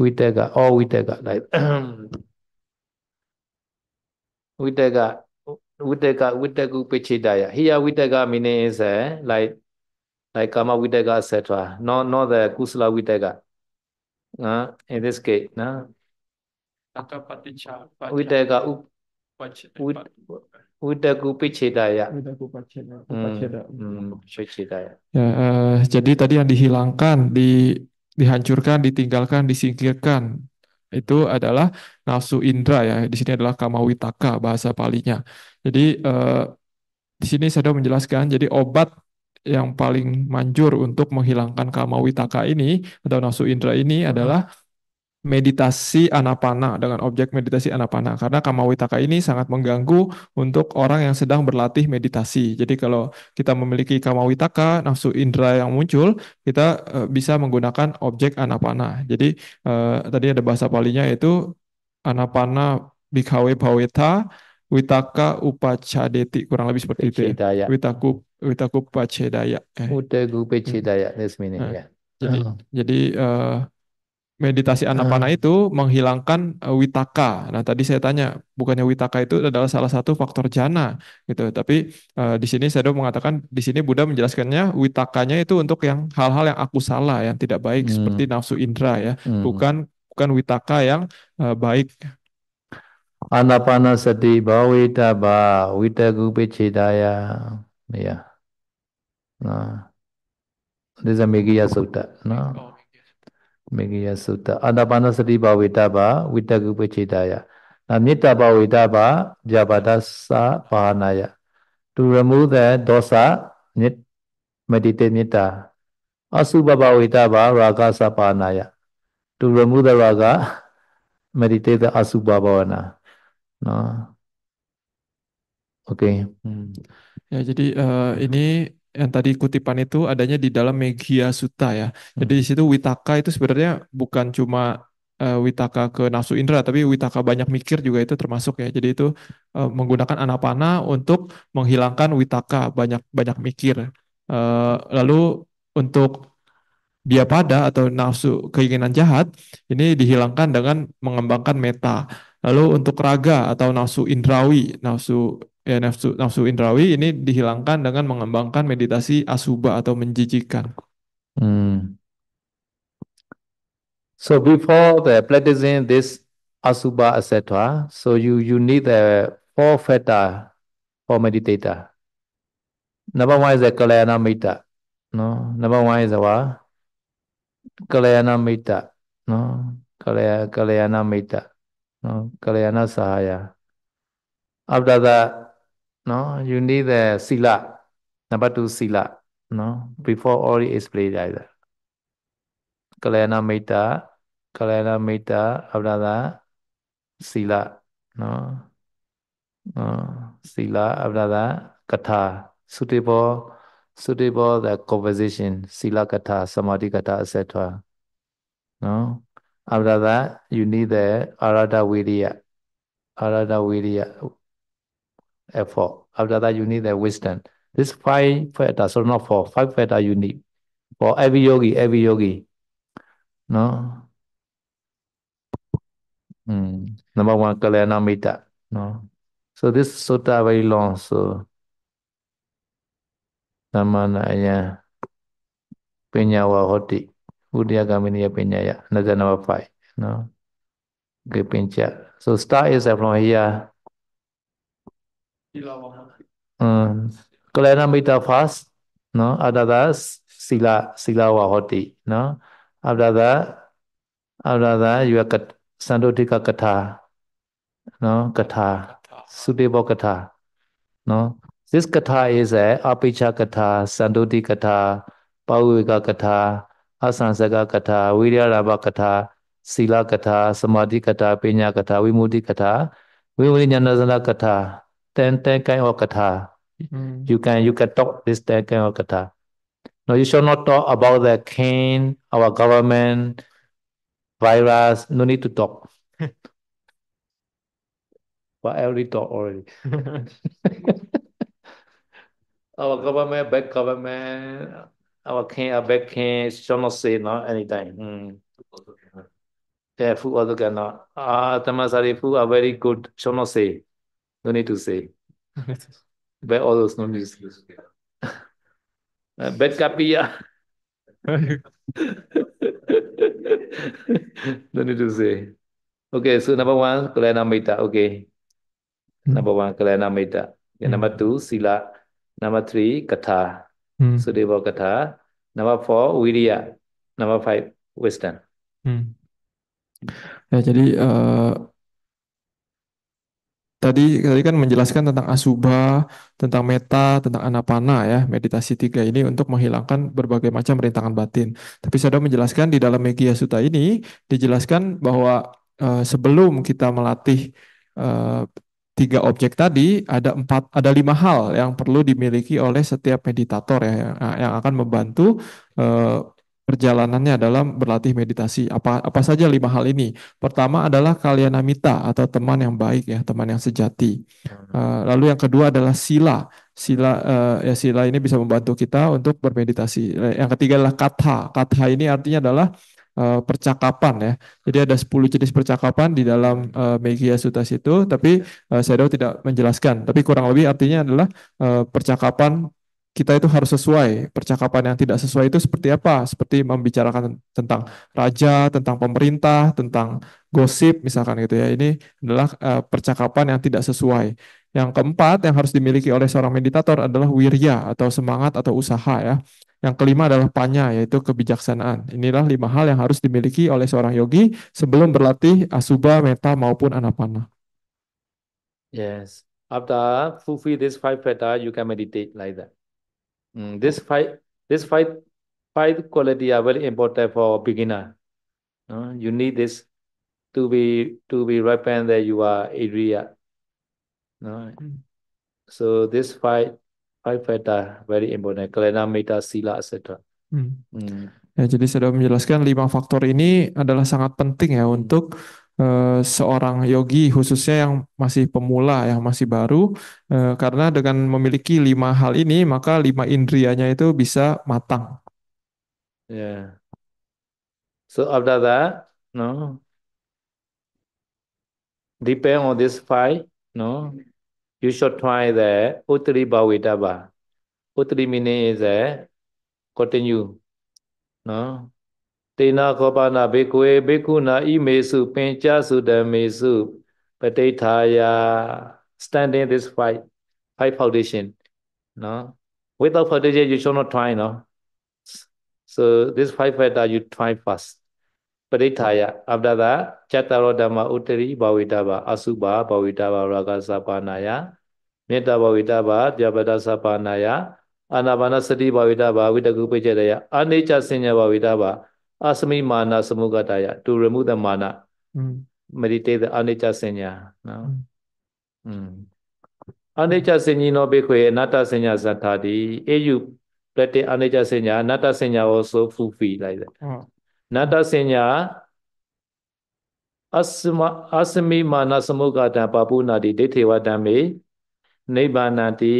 ဝိတက်ကအော်ဝိတက်က like ဝိတက်ကဝိတက်ကဝိတက်ကုပိချိတယ here ဝိတက်က meaning is uh, like like karma ဝိတက်က etc not not the kusala ဝိတက်က uh, in this case နော် atapaticha ဝိတက်ကဥပဝိ udah udah Udagupicedaya. Udagupacedaya. Hmm, hmm, ya, uh, jadi tadi yang dihilangkan, di, dihancurkan, ditinggalkan, disingkirkan itu adalah nafsu indra ya. Di sini adalah kamawitaka bahasa palinya. Jadi uh, di sini saya menjelaskan. Jadi obat yang paling manjur untuk menghilangkan kamawitaka ini atau nafsu indra ini adalah meditasi anapana dengan objek meditasi anapana karena kama witaka ini sangat mengganggu untuk orang yang sedang berlatih meditasi. Jadi kalau kita memiliki kama witaka, nafsu indera yang muncul, kita uh, bisa menggunakan objek anapana. Jadi uh, tadi ada bahasa palinya yaitu anapana bikawe baweta witaka upacadeti kurang lebih seperti itu. Ya. Witaku witaku pacedaya. Eh. Udagu pecedaya hmm. ya. Jadi, jadi uh, meditasi ah. anapana hmm. itu menghilangkan eh, witaka. Nah, tadi saya tanya, bukannya witaka itu adalah salah satu faktor jana gitu. Tapi uh, di sini saya mengatakan di sini Buddha menjelaskannya witakanya itu untuk yang hal-hal yang aku salah, yang tidak baik hmm. seperti nafsu indra ya, hmm. bukan bukan witaka yang uh, baik. Anapana sati bawita ba witaku pecedaya ya. Nah, Ini sudah nah. Oh. Mengenya sudah, Anda panas di bawah wita, bawit, dagu, peci, daya. Nani, bawah wita, bawah jabat asa, pohon ayah. To remove the dosa, meditate, medita asu, bawah wita, bawah raga, asa, pohon ayah. To remove the raga, meditate asu, bawah bawah wana. Oke, Ya jadi ini yang tadi kutipan itu adanya di dalam Megia Sutta ya. Hmm. Jadi di situ Witaka itu sebenarnya bukan cuma uh, Witaka ke nafsu indera, tapi Witaka banyak mikir juga itu termasuk ya. Jadi itu uh, menggunakan anapana untuk menghilangkan Witaka banyak banyak mikir. Uh, lalu untuk dia pada atau nafsu keinginan jahat ini dihilangkan dengan mengembangkan meta. Lalu untuk raga atau nafsu indrawi, nafsu ya nafsu nafsu indrawi ini dihilangkan dengan mengembangkan meditasi asuba atau menjijikan. Hmm. So before the practicing this asuba etc. So you you need the four feta for meditator. Number one is the kalyana mita. No, number one is what? kalyana mita. No, kalyana mita. No, kalyana sahaya. After that, No, you need the sila. Number two, sila. No, before all is played either. Kalana metta, kalana metta, after sila. No, no, sila, after that, katha. Suitable, suitable the conversation, sila katha, samadhi katha, etc. No, after that, you need the arada vidya. Arada vidya effort. After that, you need the wisdom. This five factors, so not four, five factors you need for every yogi, every yogi. No. Mm. Number one, Kalana Mita. No. So this sutta very long. So Namanaya Pinyawa Hoti. Udiyagaminiya Pinyaya. Another number five. No. Okay, So start is from here. um kalana mita fast no after that sila sila vahoti no after that after that you are sandotika katha no katha suitable katha no this katha is a apicha katha sandoti katha pavivika katha asansaka katha viryarabha katha sila katha samadhi katha panya katha vimuti katha ဝိဝိညာဏသနာကထာ then kind of katha. Mm. You can you can talk this thing kind of katha. No, you should not talk about the king, our government, virus. No need to talk. but I already talked already. our government, bad government, our king, our bad king, should not say no anything. Mm. Yeah, food also cannot. Ah, Tamasari food are very good, should not say. No need to say. Bad those no need to say. bad copy, no need to say. Okay, so number one, Kalana Metta. Okay. Hmm. Number one, Kalana Metta. Yeah, hmm. number two, Sila. Number three, Katha. Hmm. they were Katha. Number four, wiriya. Number five, Wisdom. Hmm. Ya, jadi uh, tadi tadi kan menjelaskan tentang asuba, tentang meta, tentang anapana ya, meditasi tiga ini untuk menghilangkan berbagai macam rintangan batin. Tapi saya sudah menjelaskan di dalam Megia Suta ini dijelaskan bahwa uh, sebelum kita melatih uh, tiga objek tadi ada empat ada lima hal yang perlu dimiliki oleh setiap meditator ya yang, yang akan membantu uh, perjalanannya dalam berlatih meditasi. Apa apa saja lima hal ini? Pertama adalah kalyanamita atau teman yang baik ya, teman yang sejati. Uh, lalu yang kedua adalah sila. Sila uh, ya sila ini bisa membantu kita untuk bermeditasi. Eh, yang ketiga adalah katha. Katha ini artinya adalah uh, percakapan ya. Jadi ada 10 jenis percakapan di dalam uh, Megia Sutas itu, tapi uh, saya tidak menjelaskan. Tapi kurang lebih artinya adalah uh, percakapan kita itu harus sesuai. Percakapan yang tidak sesuai itu seperti apa? Seperti membicarakan tentang raja, tentang pemerintah, tentang gosip misalkan gitu ya. Ini adalah uh, percakapan yang tidak sesuai. Yang keempat yang harus dimiliki oleh seorang meditator adalah wirya atau semangat atau usaha ya. Yang kelima adalah panya yaitu kebijaksanaan. Inilah lima hal yang harus dimiliki oleh seorang yogi sebelum berlatih asuba, meta maupun anapana. Yes. After fulfill this five peta, you can meditate like that. Mm, this five, this five, five quality are very important for beginner. Uh, you need this to be to be ripen that you are area. Mm. so this five five factor very important. Kalena, meta, sila, etc. Mm. Mm. Ya, jadi sudah menjelaskan lima faktor ini adalah sangat penting ya hmm. untuk Eh, seorang yogi khususnya yang masih pemula yang masih baru eh, karena dengan memiliki lima hal ini maka lima indrianya itu bisa matang. Yeah. So after that, no, depend on this five, no, you should try the utri bawitaba Utri meaning is a continue, no, တေနာခောပါနာဘေကွေဘေကုနာဤမေစုပင်ကြစုတမေစုပဋိဌာယ standing this fight, fight foundation no without foundation you shall not try no so this five that you try first ပဋိဌာယ after that จတရောဓမ္မဥတ္တရိဘဝိတဘာအစုဘာဘဝိတဘာရာဂသပါနာယမေတ္တာဘဝိတဘာပြပဒသပါနာယအာနာပါနစတိဘဝိတဘာဝိတကုပိစ္ဆေတယအာနိစ္စစဉ္ညာဘဝိတဘာအသမိမာနသမုဂတယတူရမှုတမာန meditate the anicca sanya နော်อืมအနိစ္စစဉ္ကြီးနောဘိခွေအနတ္တစဉ္ညာသတ္ထာတိအေယုပလက်တေအနိစ္စစဉ္ညာအနတ္တစဉ္ညာဟောဆိုဖူဖီလိုက်တယ်အနတ္တစဉ္ညာအစမအစမိမာနသမုဂတံပပုနာတိဒိဋ္ဌေဝတံမေနိဗ္ဗာနတိ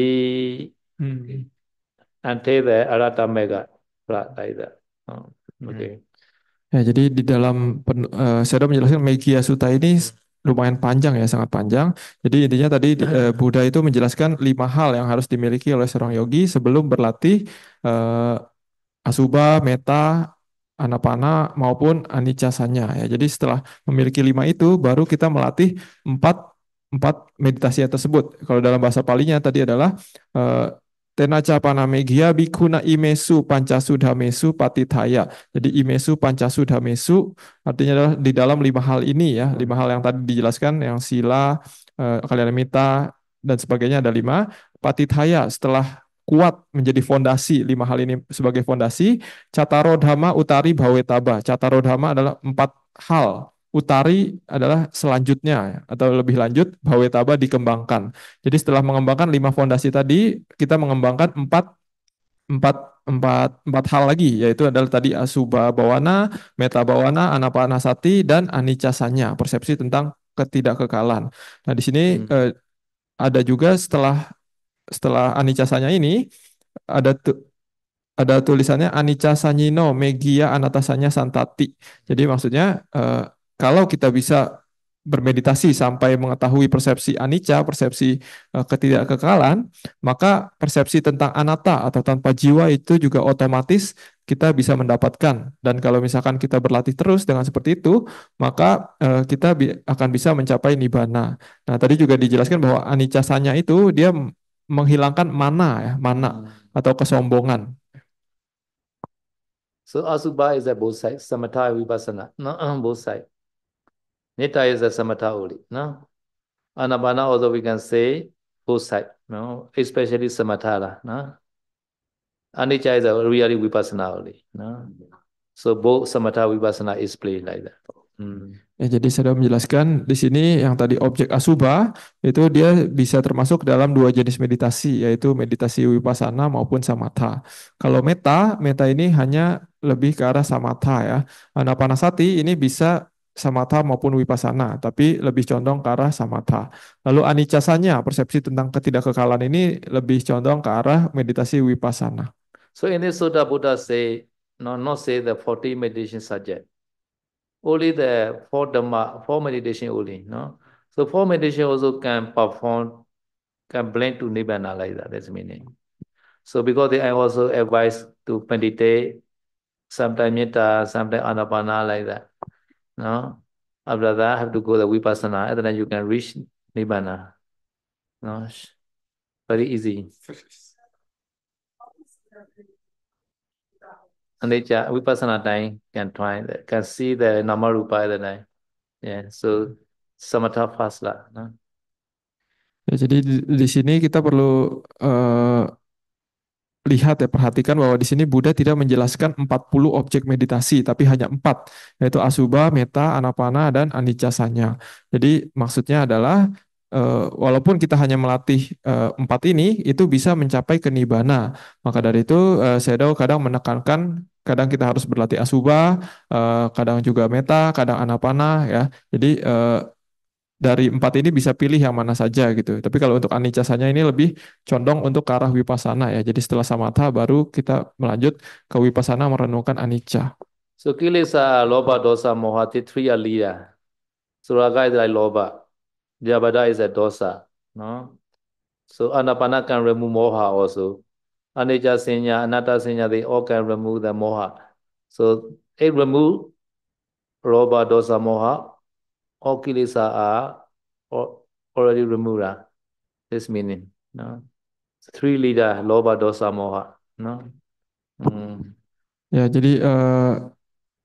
အန်သေးတဲ့အရတမေကပြလိုက်တယ်ဟုတ်โอเค Ya, jadi di dalam uh, saya sudah menjelaskan Megia Sutta ini lumayan panjang ya, sangat panjang. Jadi intinya tadi uh, Buddha itu menjelaskan lima hal yang harus dimiliki oleh seorang yogi sebelum berlatih uh, asuba, meta, anapana maupun anicasanya ya. Jadi setelah memiliki lima itu baru kita melatih empat empat meditasi tersebut. Kalau dalam bahasa palinya tadi adalah uh, Tenaca Tenacapanamegia bikuna imesu mesu patithaya. Jadi imesu mesu artinya adalah di dalam lima hal ini ya, lima hal yang tadi dijelaskan yang sila, eh, kalian minta dan sebagainya ada lima. Patithaya setelah kuat menjadi fondasi lima hal ini sebagai fondasi Catarodhama utari bhawetaba Catarodhama adalah empat hal Utari adalah selanjutnya atau lebih lanjut Bhawetaba dikembangkan. Jadi setelah mengembangkan lima fondasi tadi, kita mengembangkan empat empat empat empat hal lagi yaitu adalah tadi asuba bawana, meta bawana, anapanasati dan anicasanya persepsi tentang ketidakkekalan. Nah di sini hmm. eh, ada juga setelah setelah anicasanya ini ada tu, ada tulisannya anicasanyino megia anatasanya santati. Jadi maksudnya eh, kalau kita bisa bermeditasi sampai mengetahui persepsi anicca, persepsi uh, ketidakkekalan, maka persepsi tentang anatta atau tanpa jiwa itu juga otomatis kita bisa mendapatkan. Dan kalau misalkan kita berlatih terus dengan seperti itu, maka eh, kita akan bisa mencapai nibbana. Nah, tadi juga dijelaskan bahwa anicca sanya itu dia menghilangkan mana ya, mana hmm. atau kesombongan. So asubha is a both samatha vipassana, both Nitta is a samatha only. No? Anapana, although we can say both sides, no? especially samatha. No? Anicca is a really vipassana only. No? So both samatha vipassana is played like that. Hmm. Ya, jadi saya sudah menjelaskan di sini yang tadi objek asuba itu dia bisa termasuk dalam dua jenis meditasi yaitu meditasi wipasana maupun samatha. Kalau meta, meta ini hanya lebih ke arah samatha ya. Anapanasati ini bisa samatha maupun wipasana, tapi lebih condong ke arah samatha. Lalu anicasanya, persepsi tentang ketidakkekalan ini lebih condong ke arah meditasi wipasana. So in this Sutta Buddha say, no, no say the 40 meditation subject. Only the four dhamma, four meditation only, no? So four meditation also can perform, can blend to nibbana like that, that's meaning. So because I also advise to meditate, sometimes metta, sometimes anapana like that. No? After that, I have to go the vipassana, and then you can reach nibbana. No? Very easy. And they vipassana time can try can see the namarupa at the time. Yeah, so samatha fast lah. No? Ya, jadi di sini kita perlu uh, lihat ya perhatikan bahwa di sini Buddha tidak menjelaskan 40 objek meditasi tapi hanya empat yaitu asuba, meta, anapana dan anicasanya. Jadi maksudnya adalah Uh, walaupun kita hanya melatih uh, empat ini, itu bisa mencapai kenibana. Maka dari itu, uh, eh, Sedo kadang menekankan, kadang kita harus berlatih asuba, uh, kadang juga meta, kadang anapana, ya. Jadi uh, dari empat ini bisa pilih yang mana saja gitu. Tapi kalau untuk anicasanya ini lebih condong untuk ke arah wipasana ya. Jadi setelah samatha baru kita melanjut ke wipasana merenungkan anicca. So loba dosa moha three alia. Suraga is loba. Jabada is a dosa. No? So anapana kan remove moha also. Anicca sinya, anata sinya, they all can remove the moha. So it remove loba dosa moha all kilesa are already removed. Uh, this meaning. No? Three leader, loba, dosa, moha. No? Hmm. Ya, jadi uh,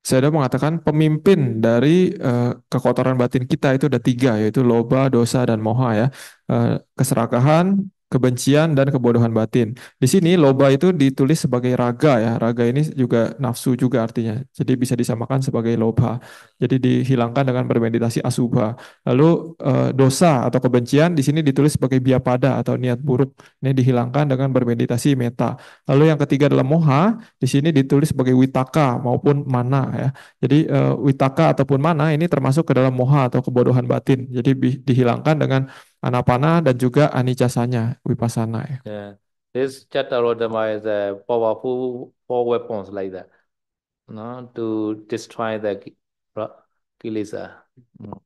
saya ada mengatakan pemimpin dari uh, kekotoran batin kita itu ada tiga, yaitu loba, dosa, dan moha ya. Uh, keserakahan, kebencian dan kebodohan batin. Di sini loba itu ditulis sebagai raga ya. Raga ini juga nafsu juga artinya. Jadi bisa disamakan sebagai loba. Jadi dihilangkan dengan bermeditasi asubha. Lalu eh, dosa atau kebencian di sini ditulis sebagai biapada atau niat buruk. Ini dihilangkan dengan bermeditasi meta. Lalu yang ketiga adalah moha. Di sini ditulis sebagai witaka maupun mana ya. Jadi eh, witaka ataupun mana ini termasuk ke dalam moha atau kebodohan batin. Jadi dihilangkan dengan anapana dan juga anijasanya wipasana ya. Yeah. This chatta is a powerful four weapons like that. No, to destroy the kilesa. Hmm.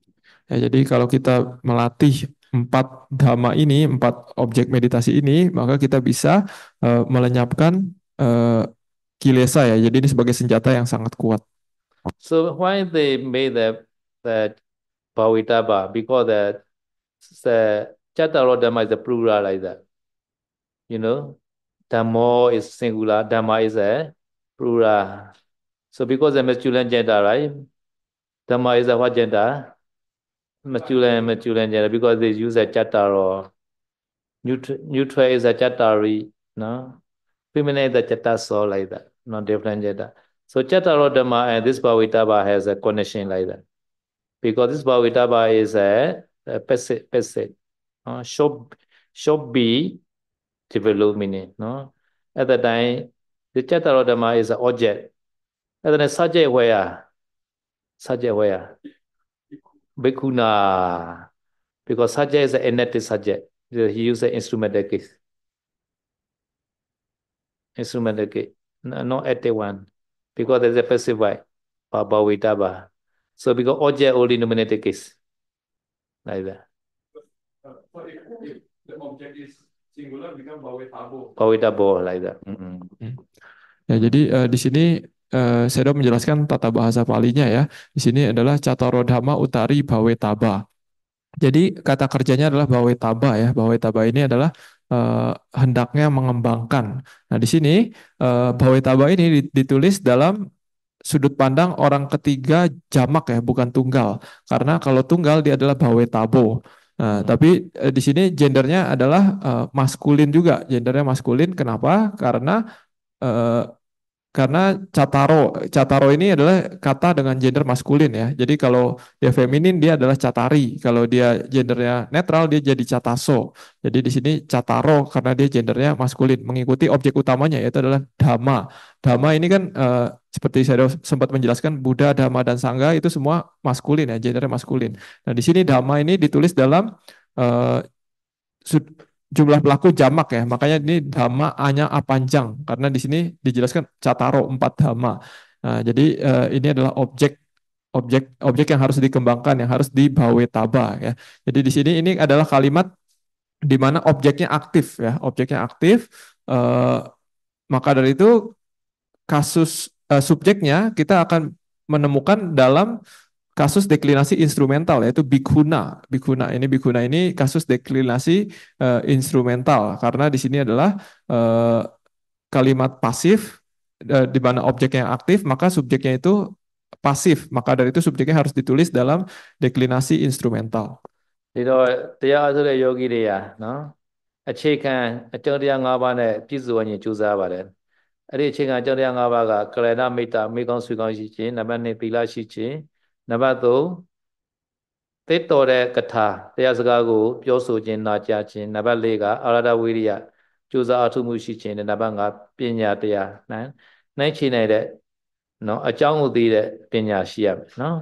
Ya, jadi kalau kita melatih empat dhamma ini, empat objek meditasi ini, maka kita bisa uh, melenyapkan uh, eh, kilesa ya. Jadi ini sebagai senjata yang sangat kuat. So why they made the the Bhavitaba? Because the So chattaro dhamma is a plural like that. You know, dhammo is singular, dhamma is a plural. So because the masculine gender, right? Dhamma is a what gender? Masculine, masculine gender, because they use a chattaro. Neutral, neutral is a chattari, no? Feminine is a chattaso, like that, no different gender. So chattaro dhamma and this bhavitaba has a connection like that. Because this bhavitaba is a pesset, uh, pesset. No? Should, should be development. No? At that time, the Chaitaro Dhamma is an object. And then subject where? Subject where? Bhikkhuna. Because saje is an inactive subject. He used an instrumental case. Instrumental case. No, not the one. Because there's a passive vibe. Baba Vitaba. So because object only nominated case. like that. like Mm -hmm. Ya, jadi uh, di sini uh, sudah menjelaskan tata bahasa palinya ya. Di sini adalah catarodhama utari bawetaba. Jadi kata kerjanya adalah bawetaba ya. Bawetaba ini adalah uh, hendaknya mengembangkan. Nah, di sini uh, bawetaba ini ditulis dalam sudut pandang orang ketiga jamak ya, bukan tunggal. Karena kalau tunggal dia adalah bawe tabo. Nah, hmm. tapi eh, di sini gendernya adalah eh, maskulin juga. Gendernya maskulin kenapa? Karena eh, karena cataro cataro ini adalah kata dengan gender maskulin ya jadi kalau dia feminin dia adalah catari kalau dia gendernya netral dia jadi cataso jadi di sini cataro karena dia gendernya maskulin mengikuti objek utamanya yaitu adalah dhamma dhamma ini kan eh, seperti saya sempat menjelaskan Buddha dhamma dan sangga itu semua maskulin ya gendernya maskulin nah di sini dhamma ini ditulis dalam eh, jumlah pelaku jamak ya. Makanya ini dhamma hanya panjang karena di sini dijelaskan cataro empat dhamma. Nah, jadi uh, ini adalah objek objek objek yang harus dikembangkan yang harus dibawa taba ya. Jadi di sini ini adalah kalimat di mana objeknya aktif ya, objeknya aktif. uh, maka dari itu kasus uh, subjeknya kita akan menemukan dalam kasus deklinasi instrumental yaitu bikuna. Bikuna ini bikuna ini kasus deklinasi uh, instrumental karena di sini adalah uh, kalimat pasif uh, di mana objek yang aktif maka subjeknya itu pasif. Maka dari itu subjeknya harus ditulis dalam deklinasi instrumental. yogi kan, dia ya, dia mita ဒီတော့တရားဆိုတဲ့ယောဂီတွေရာနော်အခြေခံအကျောင်းတရား၅ပါးနဲ့ပြည့်စုံအောင်ကြိုးစားပါတယ်အဲ့ဒီအခြေခံအကျောင်းတရား၅ပါးကကလနာမေတ္တာမေကောင်းဆွေကောင်းရှိခြင်းနံပါတ်2ပီလာရှိခြင်းနံပါတ်3သိတော်တဲ့ကထာတရားစကားကိုပြောဆိုခြင်းနာကြားခြင်းနံပါတ်4ကအာရဒဝိရိယကြိုးစားအထုမှုရှိခြင်းနဲ့နံပါတ်5ပညာတရားနိုင်နိုင်ချိနိုင်တဲ့နော်အကြောင်းကိုသိတဲ့ပညာရှိရမယ်နော်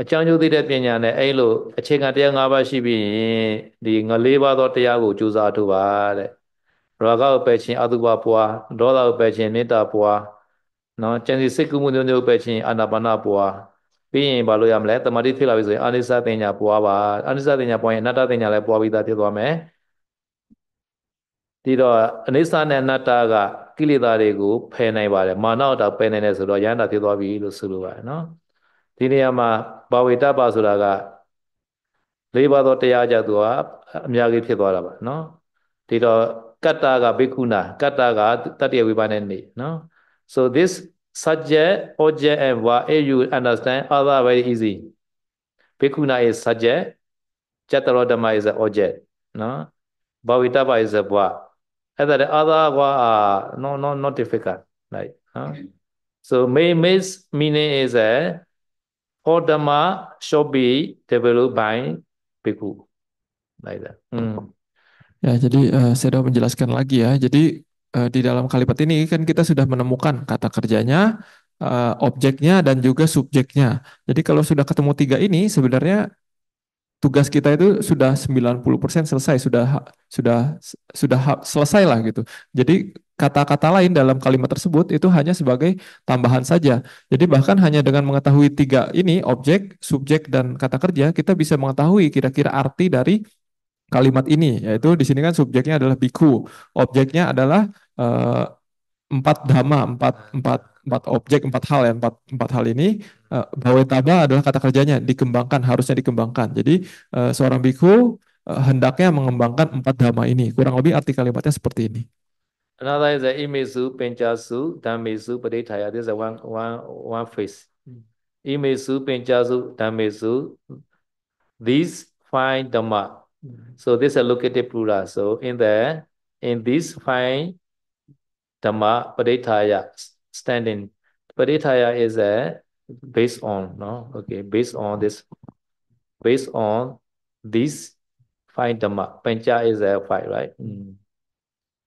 အကြောင်းကျိုးသိတဲ့ပညာနဲ့အဲ့လို အခြေခံတရား၅ပါးရှိပြီးရင်ဒီငလေးပါးသောတရားကိုကြိုးစားထုတ်ပါတဲ့ရာဂကိုပယ်ခြင်းအတုပပွားဒေါသကိုပယ်ခြင်းမေတ္တာပွားနော်ကျန်စီစိတ်ကူးမှုမျိုးမျိုးပယ်ခြင်းအာနာပါနပွားပြီးရင်ဘာလို့ရမလဲတမာတိဖြစ်လာပြီဆိုရင်အာနိစ္စတင်ညာပွားပါအာနိစ္စတင်ညာပွားရင်အနတ္တတင်ညာလည်းပွားပြီးသားဖြစ်သွားမယ်ဒီတော့အနိစ္စနဲ့အနတ္တကကိလေသာတွေကိုဖယ်နိုင်ပါတယ်မာနတော့ပယ်နိုင်တယ်ဆိုတော့ယန္တာဖြစ်သွားပြီလို့ဆိုလိုပါတယ်နော်ဒီနေရာမှာဘာဝေတ္တပါဆိုတာကလေးပါးသောတရားကြသူကအများကြီးဖြစ်သွားတာပါနော်ဒီတော့ကတ္တာကဘိက္ခုနာကတ္တာကတတ္တယဝိပါဒနဲ့နေနော် so this Subject, object, and verb. If you understand, other very easy. Bhikkhuna is subject. Chatarodama is the object. No? Bhavitabha is the verb. And the other are no, no, not difficult. Right? No? So, may, means meaning is a uh, all Dhamma should be developed by bhikkhu. Like that. Mm. Ya, jadi uh, saya sudah menjelaskan lagi ya. Jadi Eh, di dalam kalimat ini kan kita sudah menemukan kata kerjanya, eh, objeknya dan juga subjeknya. Jadi kalau sudah ketemu tiga ini sebenarnya tugas kita itu sudah 90% selesai, sudah sudah sudah selesai lah gitu. Jadi kata-kata lain dalam kalimat tersebut itu hanya sebagai tambahan saja. Jadi bahkan hanya dengan mengetahui tiga ini, objek, subjek, dan kata kerja, kita bisa mengetahui kira-kira arti dari kalimat ini, yaitu di sini kan subjeknya adalah biku, objeknya adalah uh, empat dhamma, empat empat empat objek, empat hal ya, empat empat hal ini uh, eh, bawetaba adalah kata kerjanya dikembangkan, harusnya dikembangkan. Jadi uh, seorang biku uh, hendaknya mengembangkan empat dhamma ini. Kurang lebih arti kalimatnya seperti ini. Another is the imesu, pencasu, dhammesu, padithaya. This is one one one phrase. Imesu, pencasu, dhammesu. These five dhamma. So this is located plural. So in the in these five Dhamma Padithaya standing. Padithaya is a based on, no? Okay, based on this, based on this five Dhamma. Pancha is a five, right? Mm.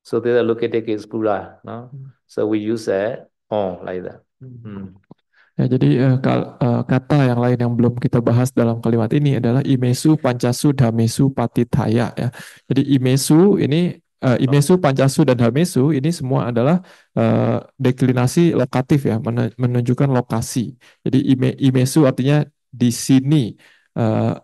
So they are located is plural, no? Mm. So we use a on like that. Mm-hmm. Mm. Ya, jadi uh, eh, ka, uh, eh, kata yang lain yang belum kita bahas dalam kalimat ini adalah imesu, pancasu, damesu, patithaya. Ya. Jadi imesu ini uh, eh, Imesu, Pancasu, dan Hamesu ini semua adalah uh, deklinasi lokatif ya, menunjukkan lokasi. Jadi ime, Imesu artinya di sini, uh,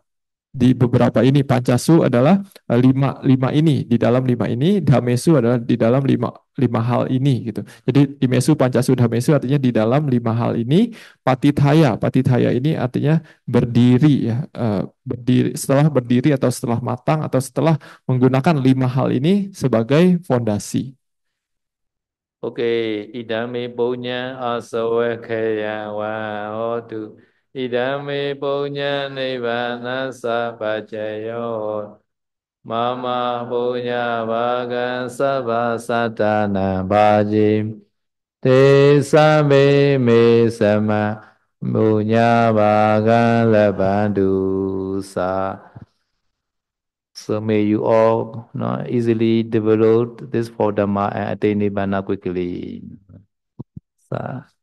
di beberapa ini pancasu adalah eh, lima lima ini di dalam lima ini damesu adalah di dalam lima lima hal ini gitu jadi dimesu pancasu damesu artinya di dalam lima hal ini patithaya patithaya ini artinya berdiri ya eh, berdiri setelah berdiri atau setelah matang atau setelah menggunakan lima hal ini sebagai fondasi oke idame punya asawa wa ဣဒံမေပုညံနိဗ္ဗာနသဗ္ဗจယောမမပုညဘာကံသဗ္ဗသတ္တနာဘာจิတေသမေမေသမပုညဘာကံလဗန္တုသာ So may you all you know, easily develop this for Dhamma and attain Nibbana quickly. So.